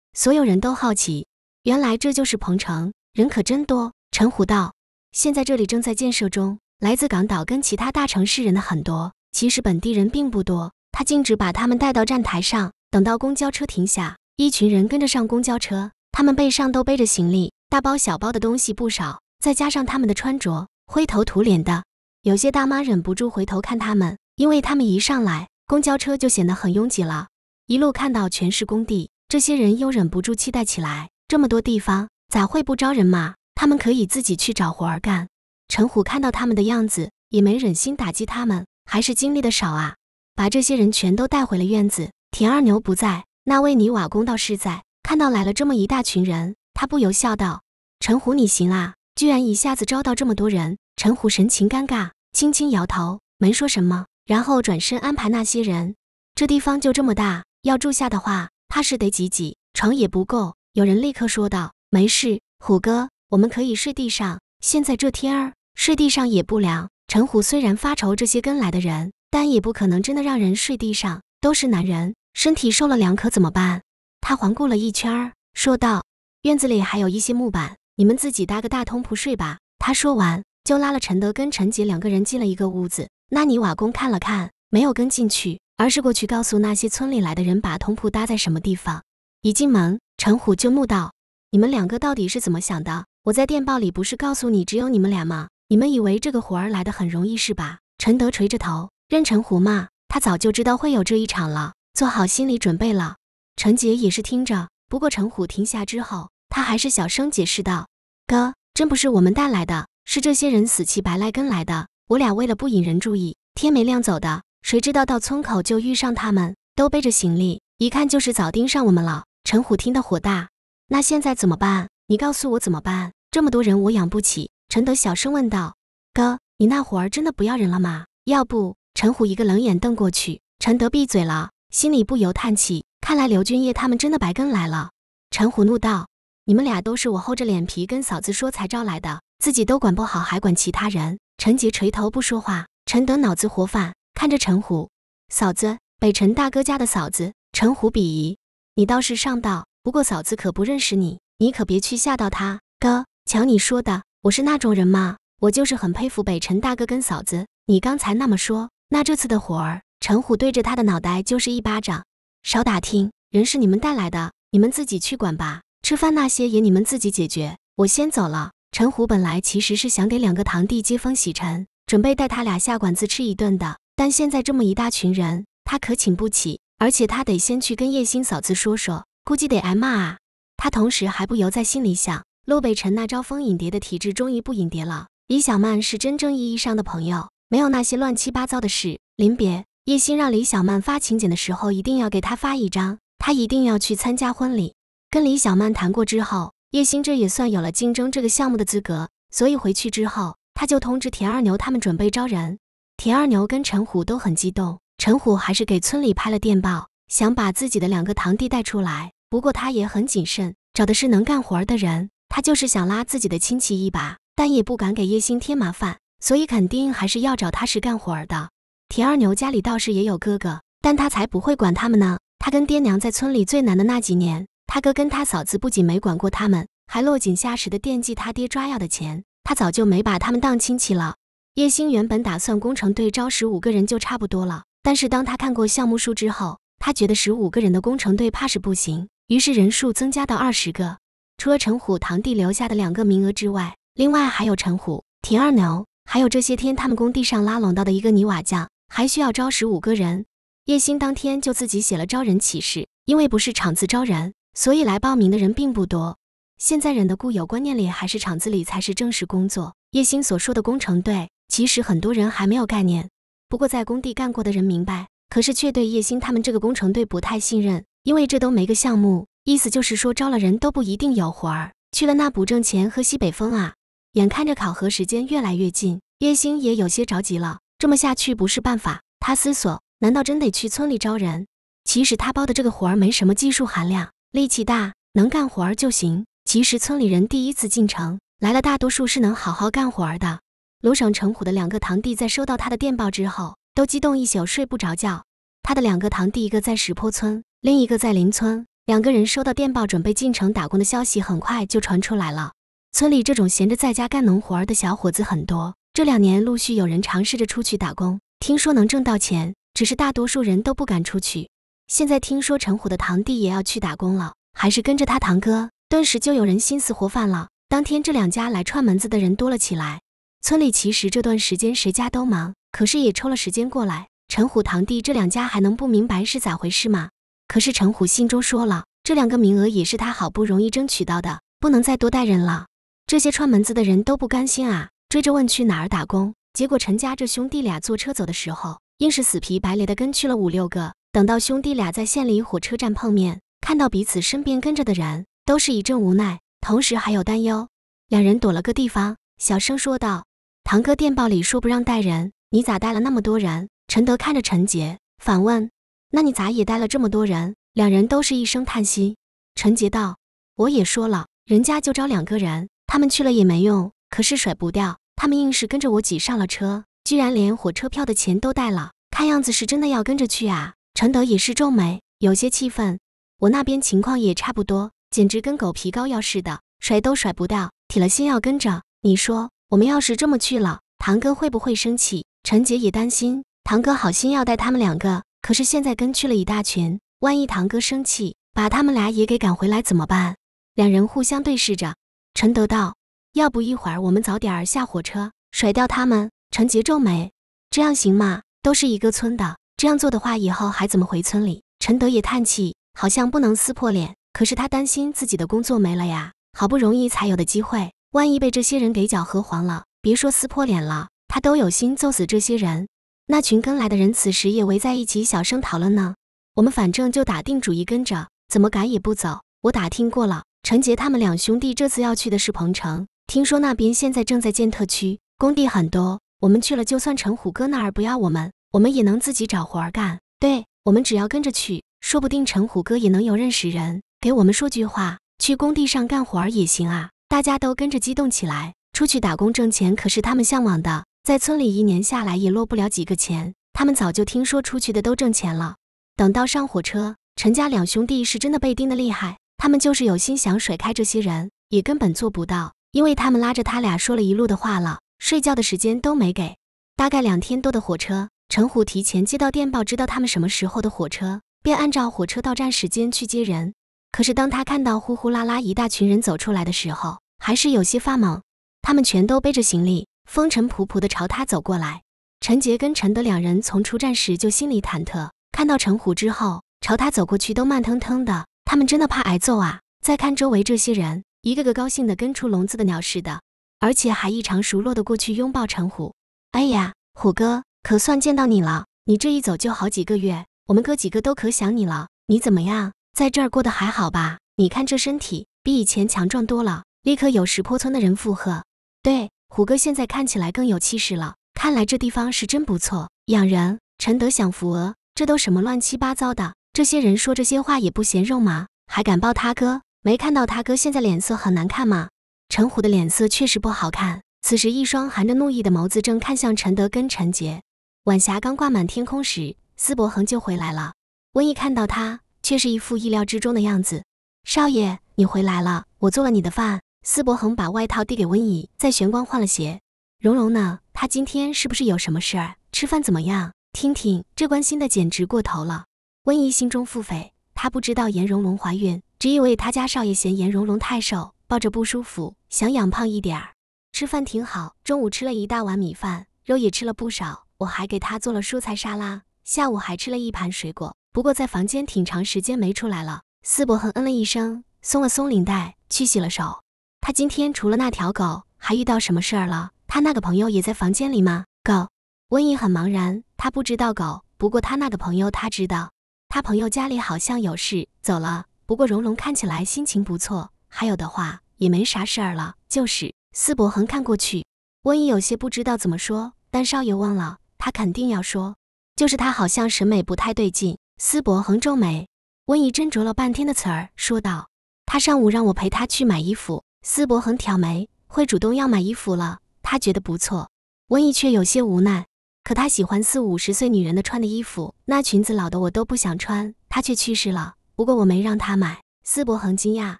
所有人都好奇，原来这就是彭城，人可真多。陈虎道：“现在这里正在建设中，来自港岛跟其他大城市人的很多，其实本地人并不多。”他径直把他们带到站台上，等到公交车停下，一群人跟着上公交车。他们背上都背着行李，大包小包的东西不少，再加上他们的穿着灰头土脸的，有些大妈忍不住回头看他们，因为他们一上来公交车就显得很拥挤了。一路看到全是工地，这些人又忍不住期待起来：这么多地方咋会不招人嘛？他们可以自己去找活儿干。陈虎看到他们的样子，也没忍心打击他们，还是经历的少啊，把这些人全都带回了院子。田二牛不在，那位泥瓦工倒是在。看到来了这么一大群人，他不由笑道：“陈虎，你行啊，居然一下子招到这么多人。”陈虎神情尴尬，轻轻摇头，没说什么，然后转身安排那些人。这地方就这么大，要住下的话，怕是得挤挤，床也不够。有人立刻说道：“没事，虎哥，我们可以睡地上。现在这天儿，睡地上也不凉。”陈虎虽然发愁这些跟来的人，但也不可能真的让人睡地上，都是男人，身体受了凉可怎么办？他环顾了一圈，说道：“院子里还有一些木板，你们自己搭个大通铺睡吧。”他说完就拉了陈德跟陈杰两个人进了一个屋子。那尼瓦工看了看，没有跟进去，而是过去告诉那些村里来的人把通铺搭在什么地方。一进门，陈虎就怒道：“你们两个到底是怎么想的？我在电报里不是告诉你只有你们俩吗？你们以为这个活儿来的很容易是吧？”陈德垂着头，任陈虎骂。他早就知道会有这一场了，做好心理准备了。陈杰也是听着，不过陈虎停下之后，他还是小声解释道：“哥，真不是我们带来的，是这些人死乞白赖跟来的。我俩为了不引人注意，天没亮走的。谁知道到村口就遇上他们，都背着行李，一看就是早盯上我们了。”陈虎听得火大，那现在怎么办？你告诉我怎么办？这么多人，我养不起。”陈德小声问道：“哥，你那会儿真的不要人了吗？要不……”陈虎一个冷眼瞪过去，陈德闭嘴了，心里不由叹气。看来刘俊业他们真的白跟来了。陈虎怒道：“你们俩都是我厚着脸皮跟嫂子说才招来的，自己都管不好还管其他人。”陈杰垂头不说话。陈德脑子活泛，看着陈虎：“嫂子，北辰大哥家的嫂子。”陈虎鄙夷：“你倒是上道，不过嫂子可不认识你，你可别去吓到她。”哥。瞧你说的，我是那种人吗？我就是很佩服北辰大哥跟嫂子。你刚才那么说，那这次的活儿……”陈虎对着他的脑袋就是一巴掌。少打听，人是你们带来的，你们自己去管吧。吃饭那些也你们自己解决。我先走了。陈虎本来其实是想给两个堂弟接风洗尘，准备带他俩下馆子吃一顿的，但现在这么一大群人，他可请不起。而且他得先去跟叶星嫂子说说，估计得挨骂啊。他同时还不由在心里想，陆北辰那招蜂引蝶的体质终于不引蝶了。李小曼是真正意义上的朋友，没有那些乱七八糟的事。临别。叶星让李小曼发请柬的时候，一定要给她发一张，她一定要去参加婚礼。跟李小曼谈过之后，叶星这也算有了竞争这个项目的资格，所以回去之后，他就通知田二牛他们准备招人。田二牛跟陈虎都很激动，陈虎还是给村里拍了电报，想把自己的两个堂弟带出来。不过他也很谨慎，找的是能干活的人。他就是想拉自己的亲戚一把，但也不敢给叶星添麻烦，所以肯定还是要找他是干活的。田二牛家里倒是也有哥哥，但他才不会管他们呢。他跟爹娘在村里最难的那几年，他哥跟他嫂子不仅没管过他们，还落井下石的惦记他爹抓药的钱。他早就没把他们当亲戚了。叶星原本打算工程队招十五个人就差不多了，但是当他看过项目书之后，他觉得十五个人的工程队怕是不行，于是人数增加到二十个。除了陈虎堂弟留下的两个名额之外，另外还有陈虎、田二牛，还有这些天他们工地上拉拢到的一个泥瓦匠。还需要招十五个人，叶星当天就自己写了招人启事。因为不是厂子招人，所以来报名的人并不多。现在人的固有观念里，还是厂子里才是正式工作。叶星所说的工程队，其实很多人还没有概念。不过在工地干过的人明白，可是却对叶星他们这个工程队不太信任，因为这都没个项目，意思就是说招了人都不一定有活儿，去了那不挣钱，喝西北风啊！眼看着考核时间越来越近，叶星也有些着急了。这么下去不是办法。他思索：难道真得去村里招人？其实他包的这个活儿没什么技术含量，力气大、能干活儿就行。其实村里人第一次进城来了，大多数是能好好干活儿的。卢省城虎的两个堂弟在收到他的电报之后，都激动一宿睡不着觉。他的两个堂弟，一个在石坡村，另一个在邻村。两个人收到电报，准备进城打工的消息，很快就传出来了。村里这种闲着在家干农活儿的小伙子很多。这两年陆续有人尝试着出去打工，听说能挣到钱，只是大多数人都不敢出去。现在听说陈虎的堂弟也要去打工了，还是跟着他堂哥，顿时就有人心思活泛了。当天这两家来串门子的人多了起来。村里其实这段时间谁家都忙，可是也抽了时间过来。陈虎堂弟这两家还能不明白是咋回事吗？可是陈虎心中说了，这两个名额也是他好不容易争取到的，不能再多带人了。这些串门子的人都不甘心啊。追着问去哪儿打工，结果陈家这兄弟俩坐车走的时候，硬是死皮白脸的跟去了五六个。等到兄弟俩在县里火车站碰面，看到彼此身边跟着的人，都是一阵无奈，同时还有担忧。两人躲了个地方，小声说道：“堂哥电报里说不让带人，你咋带了那么多人？”陈德看着陈杰，反问：“那你咋也带了这么多人？”两人都是一声叹息。陈杰道：“我也说了，人家就招两个人，他们去了也没用。”可是甩不掉，他们硬是跟着我挤上了车，居然连火车票的钱都带了，看样子是真的要跟着去啊！陈德也是皱眉，有些气愤。我那边情况也差不多，简直跟狗皮膏药似的，甩都甩不掉，铁了心要跟着。你说，我们要是这么去了，堂哥会不会生气？陈杰也担心，堂哥好心要带他们两个，可是现在跟去了一大群，万一堂哥生气，把他们俩也给赶回来怎么办？两人互相对视着，陈德道。要不一会儿，我们早点儿下火车，甩掉他们。陈杰皱眉：“这样行吗？都是一个村的，这样做的话，以后还怎么回村里？”陈德也叹气：“好像不能撕破脸，可是他担心自己的工作没了呀。好不容易才有的机会，万一被这些人给搅和黄了，别说撕破脸了，他都有心揍死这些人。”那群跟来的人此时也围在一起小声讨论呢：“我们反正就打定主意跟着，怎么赶也不走。我打听过了，陈杰他们两兄弟这次要去的是彭城。”听说那边现在正在建特区，工地很多。我们去了，就算陈虎哥那儿不要我们，我们也能自己找活儿干。对，我们只要跟着去，说不定陈虎哥也能有认识人给我们说句话，去工地上干活儿也行啊。大家都跟着激动起来，出去打工挣钱可是他们向往的，在村里一年下来也落不了几个钱。他们早就听说出去的都挣钱了。等到上火车，陈家两兄弟是真的被盯得厉害，他们就是有心想甩开这些人，也根本做不到。因为他们拉着他俩说了一路的话了，睡觉的时间都没给。大概两天多的火车，陈虎提前接到电报，知道他们什么时候的火车，便按照火车到站时间去接人。可是当他看到呼呼啦啦一大群人走出来的时候，还是有些发懵。他们全都背着行李，风尘仆仆地朝他走过来。陈杰跟陈德两人从出站时就心里忐忑，看到陈虎之后，朝他走过去都慢腾腾的。他们真的怕挨揍啊！再看周围这些人。一个个高兴的跟出笼子的鸟似的，而且还异常熟络的过去拥抱陈虎。哎呀，虎哥，可算见到你了！你这一走就好几个月，我们哥几个都可想你了。你怎么样，在这儿过得还好吧？你看这身体，比以前强壮多了。立刻有石坡村的人附和：“对，虎哥现在看起来更有气势了。看来这地方是真不错。”养人。陈德想扶额，这都什么乱七八糟的？这些人说这些话也不嫌肉麻，还敢抱他哥。没看到他哥现在脸色很难看吗？陈虎的脸色确实不好看。此时，一双含着怒意的眸子正看向陈德跟陈杰。晚霞刚挂满天空时，司博恒就回来了。温姨看到他，却是一副意料之中的样子。少爷，你回来了，我做了你的饭。司博恒把外套递给温姨，在玄关换了鞋。蓉蓉呢？她今天是不是有什么事儿？吃饭怎么样？听听，这关心的简直过头了。温姨心中腹诽，她不知道颜蓉蓉怀孕。只以为他家少爷嫌颜容容太瘦，抱着不舒服，想养胖一点儿。吃饭挺好，中午吃了一大碗米饭，肉也吃了不少。我还给他做了蔬菜沙拉。下午还吃了一盘水果。不过在房间挺长时间没出来了。司伯恒嗯了一声，松了松领带，去洗了手。他今天除了那条狗，还遇到什么事儿了？他那个朋友也在房间里吗？狗？温毅很茫然，他不知道狗，不过他那个朋友他知道。他朋友家里好像有事，走了。不过蓉蓉看起来心情不错，还有的话也没啥事儿了。就是司博恒看过去，温怡有些不知道怎么说，但少爷忘了，他肯定要说。就是他好像审美不太对劲。司博恒皱眉，温怡斟酌了半天的词儿，说道：“他上午让我陪他去买衣服。”司博恒挑眉，会主动要买衣服了，他觉得不错。温怡却有些无奈，可他喜欢四五十岁女人的穿的衣服，那裙子老的我都不想穿，他却去世了。不过我没让他买。司博恒惊讶，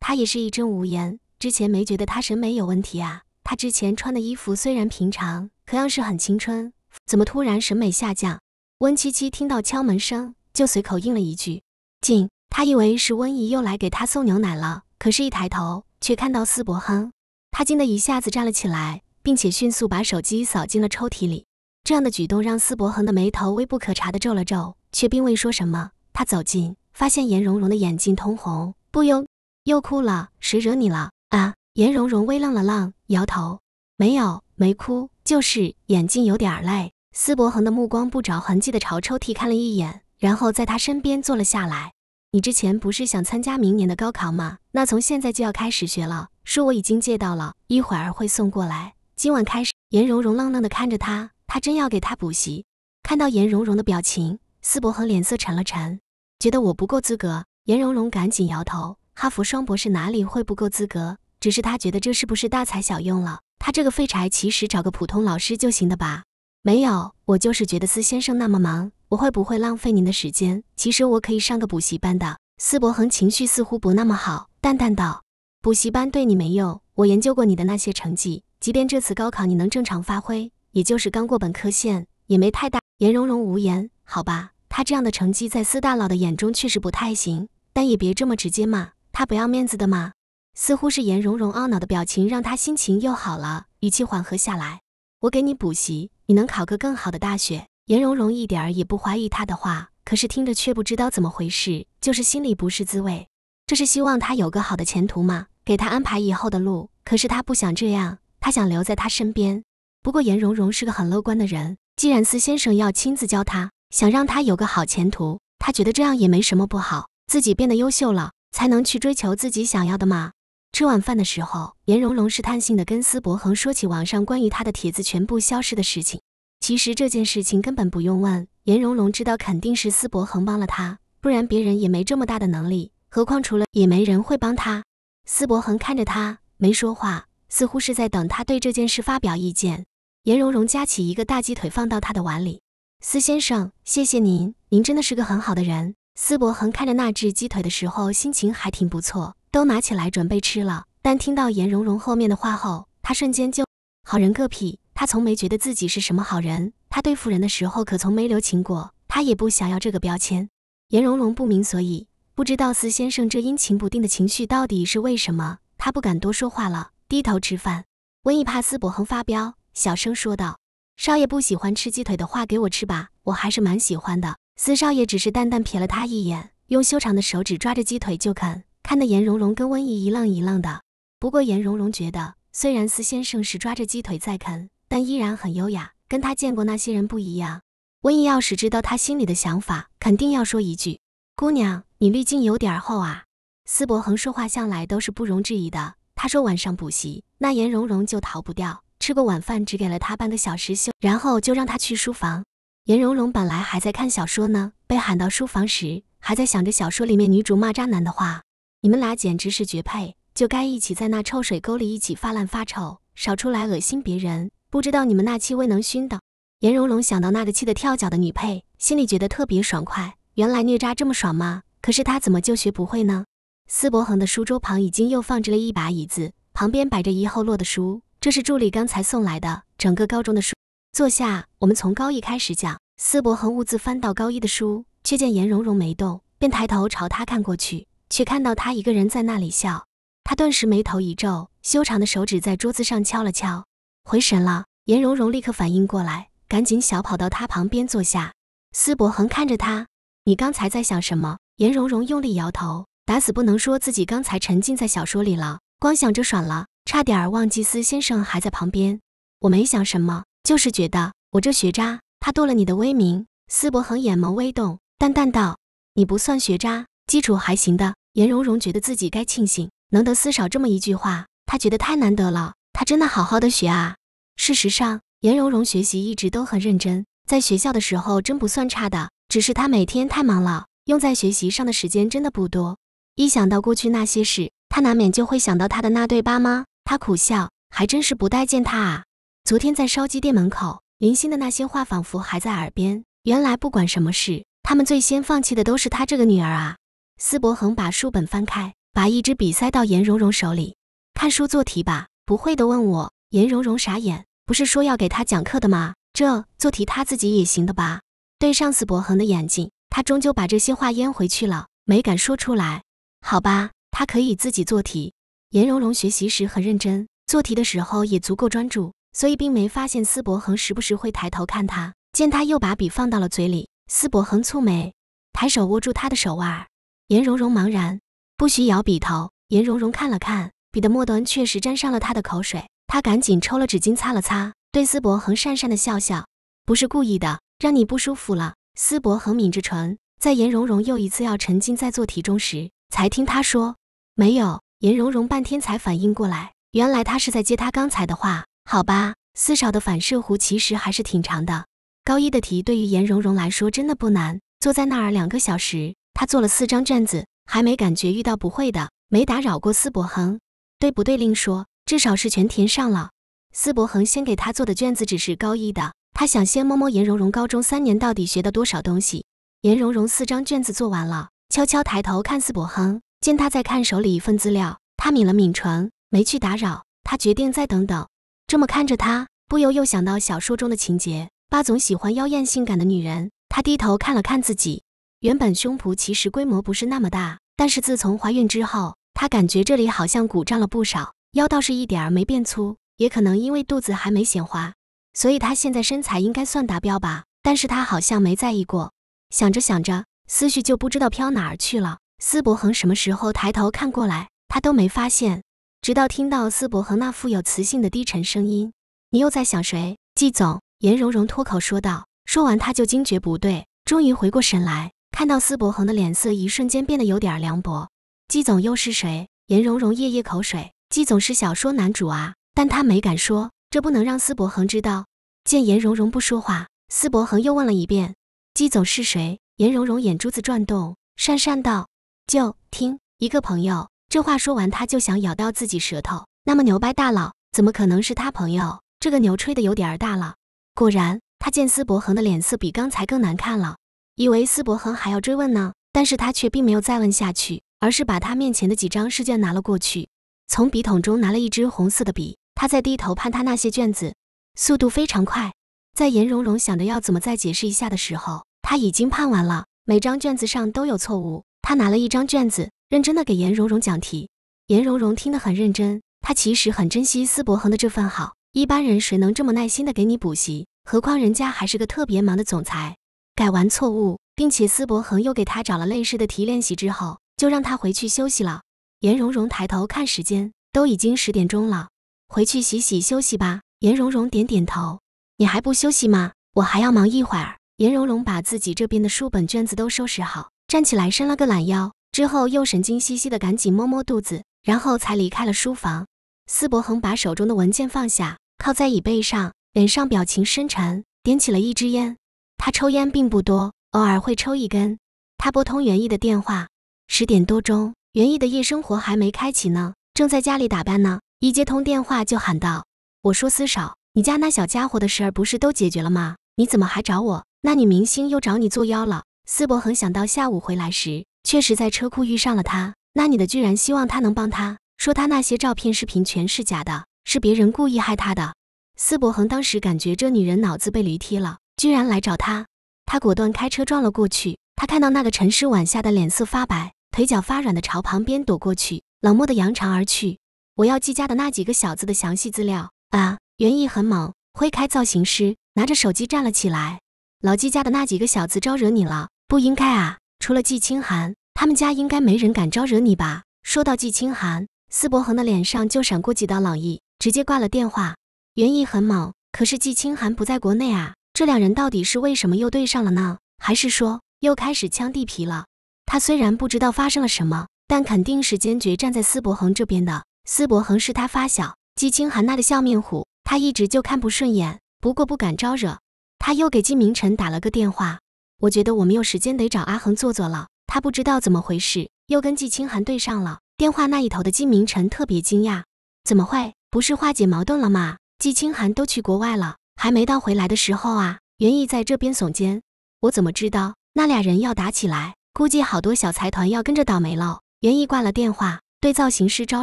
他也是一阵无言。之前没觉得他审美有问题啊。他之前穿的衣服虽然平常，可样式很青春，怎么突然审美下降？温七七听到敲门声，就随口应了一句“进”，她以为是温姨又来给她送牛奶了。可是，一抬头却看到司博恒，她惊得一下子站了起来，并且迅速把手机扫进了抽屉里。这样的举动让司博恒的眉头微不可察地皱了皱，却并未说什么。他走近。发现颜蓉蓉的眼睛通红，不由又哭了。谁惹你了啊？颜蓉蓉微愣了愣，摇头，没有，没哭，就是眼睛有点累。司伯恒的目光不着痕迹的朝抽屉看了一眼，然后在他身边坐了下来。你之前不是想参加明年的高考吗？那从现在就要开始学了。书我已经借到了，一会儿会送过来。今晚开始。颜蓉蓉愣愣的看着他，他真要给他补习？看到颜蓉蓉的表情，司伯恒脸色沉了沉。觉得我不够资格，颜蓉蓉赶紧摇头。哈佛双博士哪里会不够资格？只是他觉得这是不是大材小用了？他这个废柴其实找个普通老师就行的吧？没有，我就是觉得司先生那么忙，我会不会浪费您的时间？其实我可以上个补习班的。司伯恒情绪似乎不那么好，淡淡道：“补习班对你没用，我研究过你的那些成绩，即便这次高考你能正常发挥，也就是刚过本科线，也没太大。”颜蓉蓉无言。好吧。他这样的成绩在司大佬的眼中确实不太行，但也别这么直接嘛，他，不要面子的嘛。似乎是颜蓉蓉懊恼的表情让他心情又好了，语气缓和下来。我给你补习，你能考个更好的大学。颜蓉蓉一点儿也不怀疑他的话，可是听着却不知道怎么回事，就是心里不是滋味。这是希望他有个好的前途嘛，给他安排以后的路。可是他不想这样，他想留在他身边。不过颜蓉蓉是个很乐观的人，既然司先生要亲自教他。想让他有个好前途，他觉得这样也没什么不好。自己变得优秀了，才能去追求自己想要的嘛。吃晚饭的时候，颜蓉蓉试探性的跟司博恒说起网上关于他的帖子全部消失的事情。其实这件事情根本不用问，颜蓉蓉知道肯定是司博恒帮了他，不然别人也没这么大的能力。何况除了也没人会帮他。司博恒看着他没说话，似乎是在等他对这件事发表意见。颜蓉蓉夹起一个大鸡腿放到他的碗里。司先生，谢谢您，您真的是个很好的人。司博恒看着那只鸡腿的时候，心情还挺不错，都拿起来准备吃了。但听到颜蓉蓉后面的话后，他瞬间就……好人个屁！他从没觉得自己是什么好人，他对付人的时候可从没留情过，他也不想要这个标签。颜蓉蓉不明所以，不知道司先生这阴晴不定的情绪到底是为什么，他不敢多说话了，低头吃饭。温意怕司博恒发飙，小声说道。少爷不喜欢吃鸡腿的话，给我吃吧，我还是蛮喜欢的。四少爷只是淡淡瞥了他一眼，用修长的手指抓着鸡腿就啃，看得颜荣荣跟温姨一愣一愣的。不过颜荣荣觉得，虽然司先生是抓着鸡腿在啃，但依然很优雅，跟他见过那些人不一样。温姨要是知道他心里的想法，肯定要说一句：“姑娘，你滤镜有点厚啊。”司博恒说话向来都是不容置疑的，他说晚上补习，那颜荣荣就逃不掉。吃过晚饭，只给了他半个小时休，然后就让他去书房。颜蓉蓉本来还在看小说呢，被喊到书房时，还在想着小说里面女主骂渣男的话：“你们俩简直是绝配，就该一起在那臭水沟里一起发烂发臭，少出来恶心别人。”不知道你们那气味能熏倒？颜蓉蓉想到那个气得跳脚的女配，心里觉得特别爽快。原来虐渣这么爽吗？可是她怎么就学不会呢？司博恒的书桌旁已经又放置了一把椅子，旁边摆着一厚摞的书。这是助理刚才送来的，整个高中的书。坐下，我们从高一开始讲。司博恒兀自翻到高一的书，却见颜蓉蓉没动，便抬头朝她看过去，却看到她一个人在那里笑。他顿时眉头一皱，修长的手指在桌子上敲了敲。回神了，颜蓉蓉立刻反应过来，赶紧小跑到他旁边坐下。司博恒看着他：“你刚才在想什么？”颜蓉蓉用力摇头，打死不能说自己刚才沉浸在小说里了，光想着爽了。差点儿忘记司先生还在旁边，我没想什么，就是觉得我这学渣，他剁了你的威名。司博恒眼眸微动，淡淡道：“你不算学渣，基础还行的。”颜蓉蓉觉得自己该庆幸能得司少这么一句话，他觉得太难得了。他真的好好的学啊。事实上，颜蓉蓉学习一直都很认真，在学校的时候真不算差的，只是她每天太忙了，用在学习上的时间真的不多。一想到过去那些事，他难免就会想到他的那对爸妈。他苦笑，还真是不待见他啊。昨天在烧鸡店门口，林心的那些话仿佛还在耳边。原来不管什么事，他们最先放弃的都是他这个女儿啊。司伯恒把书本翻开，把一支笔塞到颜蓉蓉手里：“看书做题吧，不会的问我。”颜蓉蓉傻眼，不是说要给他讲课的吗？这做题他自己也行的吧？对上司伯恒的眼睛，他终究把这些话咽回去了，没敢说出来。好吧，他可以自己做题。颜蓉蓉学习时很认真，做题的时候也足够专注，所以并没发现司伯恒时不时会抬头看她。见他又把笔放到了嘴里，司伯恒蹙眉，抬手握住他的手腕。颜蓉蓉茫然，不许咬笔头。颜蓉蓉看了看笔的末端，确实沾上了他的口水，她赶紧抽了纸巾擦了擦，对司伯恒讪讪的笑笑：“不是故意的，让你不舒服了。”司伯恒抿着唇，在颜蓉蓉又一次要沉浸在做题中时，才听他说：“没有。”颜蓉蓉半天才反应过来，原来他是在接他刚才的话。好吧，四少的反射弧其实还是挺长的。高一的题对于颜蓉蓉来说真的不难。坐在那儿两个小时，他做了四张卷子，还没感觉遇到不会的，没打扰过司伯恒，对不对？另说，至少是全填上了。司伯恒先给他做的卷子只是高一的，他想先摸摸颜蓉蓉高中三年到底学的多少东西。颜蓉蓉四张卷子做完了，悄悄抬头看司伯恒。见他在看手里一份资料，他抿了抿唇，没去打扰他，决定再等等。这么看着他，不由又想到小说中的情节。巴总喜欢妖艳性感的女人。他低头看了看自己，原本胸脯其实规模不是那么大，但是自从怀孕之后，他感觉这里好像鼓胀了不少。腰倒是一点儿没变粗，也可能因为肚子还没显怀，所以他现在身材应该算达标吧。但是他好像没在意过。想着想着，思绪就不知道飘哪儿去了。司博恒什么时候抬头看过来，他都没发现。直到听到司博恒那富有磁性的低沉声音：“你又在想谁？”季总，颜蓉蓉脱口说道。说完，他就惊觉不对，终于回过神来，看到司博恒的脸色，一瞬间变得有点凉薄。季总又是谁？颜蓉蓉咽咽口水。季总是小说男主啊，但他没敢说，这不能让司博恒知道。见颜蓉蓉不说话，司博恒又问了一遍：“季总是谁？”颜蓉蓉眼珠子转动，讪讪道。就听一个朋友这话说完，他就想咬到自己舌头。那么牛掰大佬怎么可能是他朋友？这个牛吹的有点儿大了。果然，他见司博恒的脸色比刚才更难看了，以为司博恒还要追问呢，但是他却并没有再问下去，而是把他面前的几张试卷拿了过去，从笔筒中拿了一支红色的笔，他在低头判他那些卷子，速度非常快。在颜蓉蓉想着要怎么再解释一下的时候，他已经判完了，每张卷子上都有错误。他拿了一张卷子，认真的给颜蓉蓉讲题。颜蓉蓉听得很认真。她其实很珍惜司伯恒的这份好。一般人谁能这么耐心的给你补习？何况人家还是个特别忙的总裁。改完错误，并且司伯恒又给他找了类似的题练习之后，就让他回去休息了。颜蓉蓉抬头看时间，都已经十点钟了，回去洗洗休息吧。颜蓉蓉点点头。你还不休息吗？我还要忙一会儿。颜蓉蓉把自己这边的书本卷子都收拾好。站起来，伸了个懒腰，之后又神经兮兮的赶紧摸摸肚子，然后才离开了书房。司博恒把手中的文件放下，靠在椅背上，脸上表情深沉，点起了一支烟。他抽烟并不多，偶尔会抽一根。他拨通袁艺的电话，十点多钟，袁艺的夜生活还没开启呢，正在家里打扮呢。一接通电话就喊道：“我说司少，你家那小家伙的事儿不是都解决了吗？你怎么还找我？那女明星又找你作妖了？”司博恒想到下午回来时，确实在车库遇上了他。那女的居然希望他能帮她，说她那些照片、视频全是假的，是别人故意害她的。司博恒当时感觉这女人脑子被驴踢了，居然来找他。他果断开车撞了过去。他看到那个陈诗婉，吓得脸色发白，腿脚发软的朝旁边躲过去，冷漠的扬长而去。我要季家的那几个小子的详细资料啊！袁毅很猛，挥开造型师，拿着手机站了起来。老季家的那几个小子招惹你了？不应该啊！除了季清寒，他们家应该没人敢招惹你吧？说到季清寒，司博恒的脸上就闪过几道冷意，直接挂了电话。袁毅很懵，可是季清寒不在国内啊，这两人到底是为什么又对上了呢？还是说又开始枪地皮了？他虽然不知道发生了什么，但肯定是坚决站在司博恒这边的。司博恒是他发小，季清寒那的笑面虎，他一直就看不顺眼，不过不敢招惹。他又给季明晨打了个电话。我觉得我们有时间得找阿恒坐坐了。他不知道怎么回事，又跟季清寒对上了。电话那一头的季明晨特别惊讶：“怎么会？不是化解矛盾了吗？季清寒都去国外了，还没到回来的时候啊。”袁毅在这边耸肩：“我怎么知道那俩人要打起来？估计好多小财团要跟着倒霉了。”袁毅挂了电话，对造型师招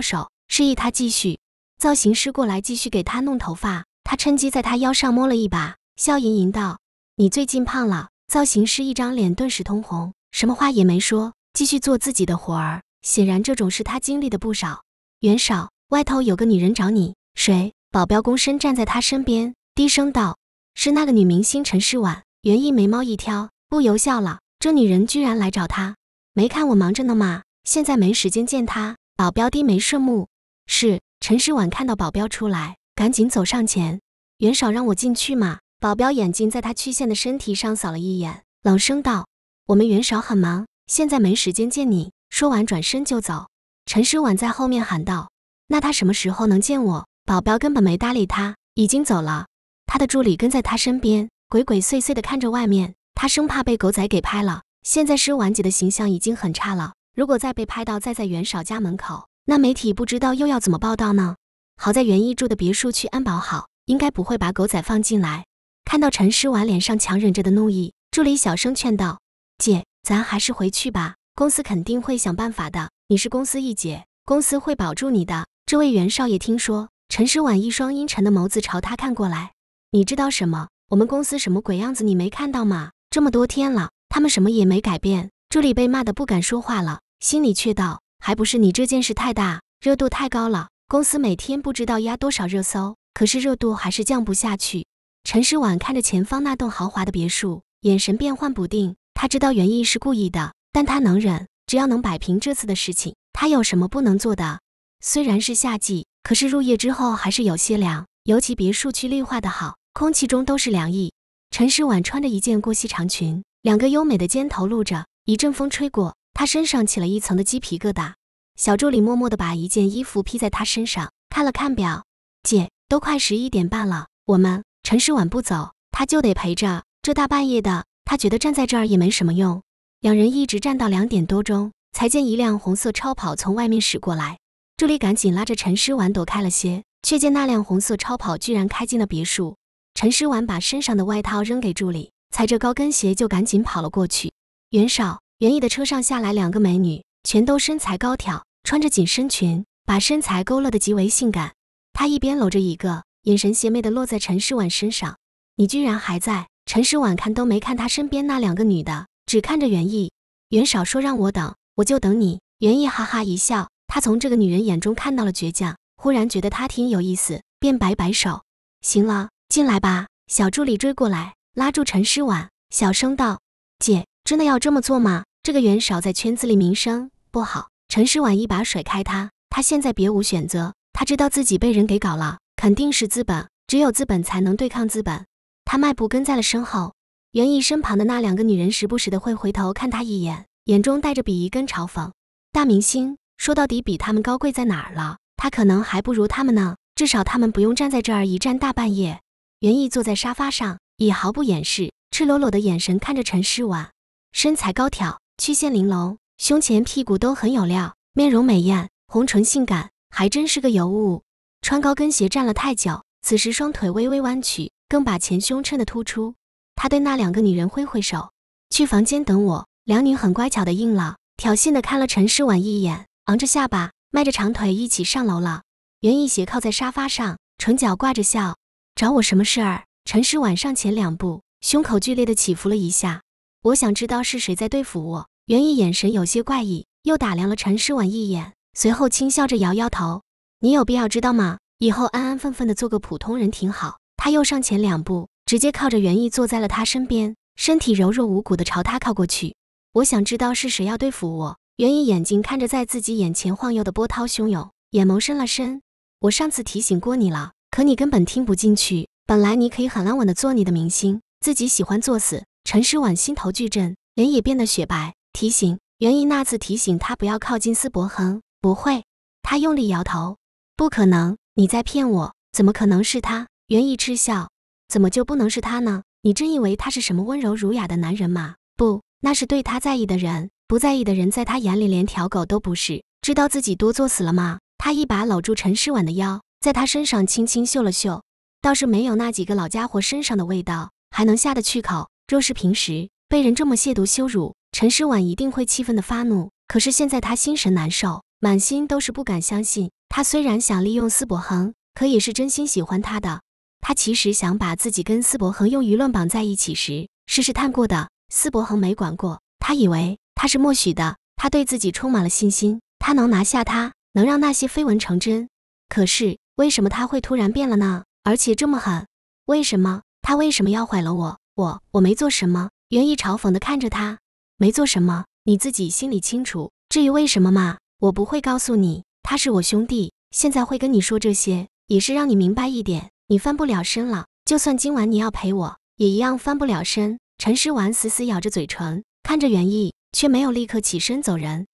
手，示意他继续。造型师过来继续给他弄头发，他趁机在他腰上摸了一把，笑盈盈道：“你最近胖了。”造型师一张脸顿时通红，什么话也没说，继续做自己的活儿。显然，这种事他经历的不少。袁少，外头有个女人找你。谁？保镖躬身站在他身边，低声道：“是那个女明星陈诗婉。”袁毅眉毛一挑，不由笑了。这女人居然来找他？没看我忙着呢吗？现在没时间见她。保镖低眉顺目。是。陈诗婉看到保镖出来，赶紧走上前：“袁少，让我进去嘛。”保镖眼睛在他曲线的身体上扫了一眼，冷声道：“我们袁少很忙，现在没时间见你。”说完转身就走。陈诗婉在后面喊道：“那他什么时候能见我？”保镖根本没搭理他，已经走了。他的助理跟在他身边，鬼鬼祟祟的看着外面，他生怕被狗仔给拍了。现在诗婉姐的形象已经很差了，如果再被拍到再在袁少家门口，那媒体不知道又要怎么报道呢？好在袁毅住的别墅区安保好，应该不会把狗仔放进来。看到陈诗婉脸上强忍着的怒意，助理小声劝道：“姐，咱还是回去吧，公司肯定会想办法的。你是公司一姐，公司会保住你的。”这位袁少爷听说陈诗婉一双阴沉的眸子朝他看过来，你知道什么？我们公司什么鬼样子？你没看到吗？这么多天了，他们什么也没改变。助理被骂得不敢说话了，心里却道：还不是你这件事太大，热度太高了，公司每天不知道压多少热搜，可是热度还是降不下去。陈诗婉看着前方那栋豪华的别墅，眼神变幻不定。他知道袁毅是故意的，但他能忍，只要能摆平这次的事情，他有什么不能做的？虽然是夏季，可是入夜之后还是有些凉，尤其别墅区绿化的好，空气中都是凉意。陈诗婉穿着一件过膝长裙，两个优美的肩头露着，一阵风吹过，她身上起了一层的鸡皮疙瘩。小助理默默地把一件衣服披在她身上，看了看表，姐都快十一点半了，我们。陈诗婉不走，他就得陪着。这大半夜的，他觉得站在这儿也没什么用。两人一直站到两点多钟，才见一辆红色超跑从外面驶过来。助理赶紧拉着陈诗婉躲开了些，却见那辆红色超跑居然开进了别墅。陈诗婉把身上的外套扔给助理，踩着高跟鞋就赶紧跑了过去。袁少、袁毅的车上下来两个美女，全都身材高挑，穿着紧身裙，把身材勾勒的极为性感。他一边搂着一个。眼神邪魅地落在陈诗婉身上，你居然还在！陈诗婉看都没看他身边那两个女的，只看着袁毅。袁少说让我等，我就等你。袁毅哈哈一笑，他从这个女人眼中看到了倔强，忽然觉得她挺有意思，便摆摆手：“行了，进来吧。”小助理追过来，拉住陈诗婉，小声道：“姐，真的要这么做吗？这个袁少在圈子里名声不好。”陈诗婉一把甩开他，他现在别无选择，他知道自己被人给搞了。肯定是资本，只有资本才能对抗资本。他迈步跟在了身后。袁毅身旁的那两个女人时不时的会回头看他一眼，眼中带着鄙夷跟嘲讽。大明星说到底比他们高贵在哪儿了？他可能还不如他们呢。至少他们不用站在这儿一站大半夜。袁毅坐在沙发上，以毫不掩饰，赤裸裸的眼神看着陈诗婉，身材高挑，曲线玲珑，胸前屁股都很有料，面容美艳，红唇性感，还真是个尤物。穿高跟鞋站了太久，此时双腿微微弯曲，更把前胸衬得突出。他对那两个女人挥挥手，去房间等我。两女很乖巧的应了，挑衅的看了陈诗婉一眼，昂着下巴，迈着长腿一起上楼了。袁毅斜靠在沙发上，唇角挂着笑，找我什么事儿？陈诗婉上前两步，胸口剧烈的起伏了一下。我想知道是谁在对付我。袁毅眼神有些怪异，又打量了陈诗婉一眼，随后轻笑着摇摇头。你有必要知道吗？以后安安分分的做个普通人挺好。他又上前两步，直接靠着袁毅坐在了他身边，身体柔弱无骨的朝他靠过去。我想知道是谁要对付我。袁毅眼睛看着在自己眼前晃悠的波涛汹涌，眼眸深了深。我上次提醒过你了，可你根本听不进去。本来你可以很安稳的做你的明星，自己喜欢作死。陈诗婉心头巨震，脸也变得雪白。提醒袁毅那次提醒他不要靠近司博恒。不会，他用力摇头。不可能，你在骗我！怎么可能是他？袁毅嗤笑，怎么就不能是他呢？你真以为他是什么温柔儒雅的男人吗？不，那是对他在意的人，不在意的人在他眼里连条狗都不是。知道自己多作死了吗？他一把搂住陈诗婉的腰，在她身上轻轻嗅了嗅，倒是没有那几个老家伙身上的味道，还能下得去口。若是平时被人这么亵渎羞辱，陈诗婉一定会气愤的发怒。可是现在他心神难受，满心都是不敢相信。他虽然想利用司博恒，可也是真心喜欢他的。他其实想把自己跟司博恒用舆论绑在一起时，试试探过的。司博恒没管过他，以为他是默许的。他对自己充满了信心，他能拿下他，能让那些绯闻成真。可是为什么他会突然变了呢？而且这么狠，为什么？他为什么要毁了我？我我没做什么。袁毅嘲讽地看着他，没做什么，你自己心里清楚。至于为什么嘛，我不会告诉你。他是我兄弟，现在会跟你说这些，也是让你明白一点，你翻不了身了。就算今晚你要陪我，也一样翻不了身。陈诗婉死死咬着嘴唇，看着袁毅，却没有立刻起身走人。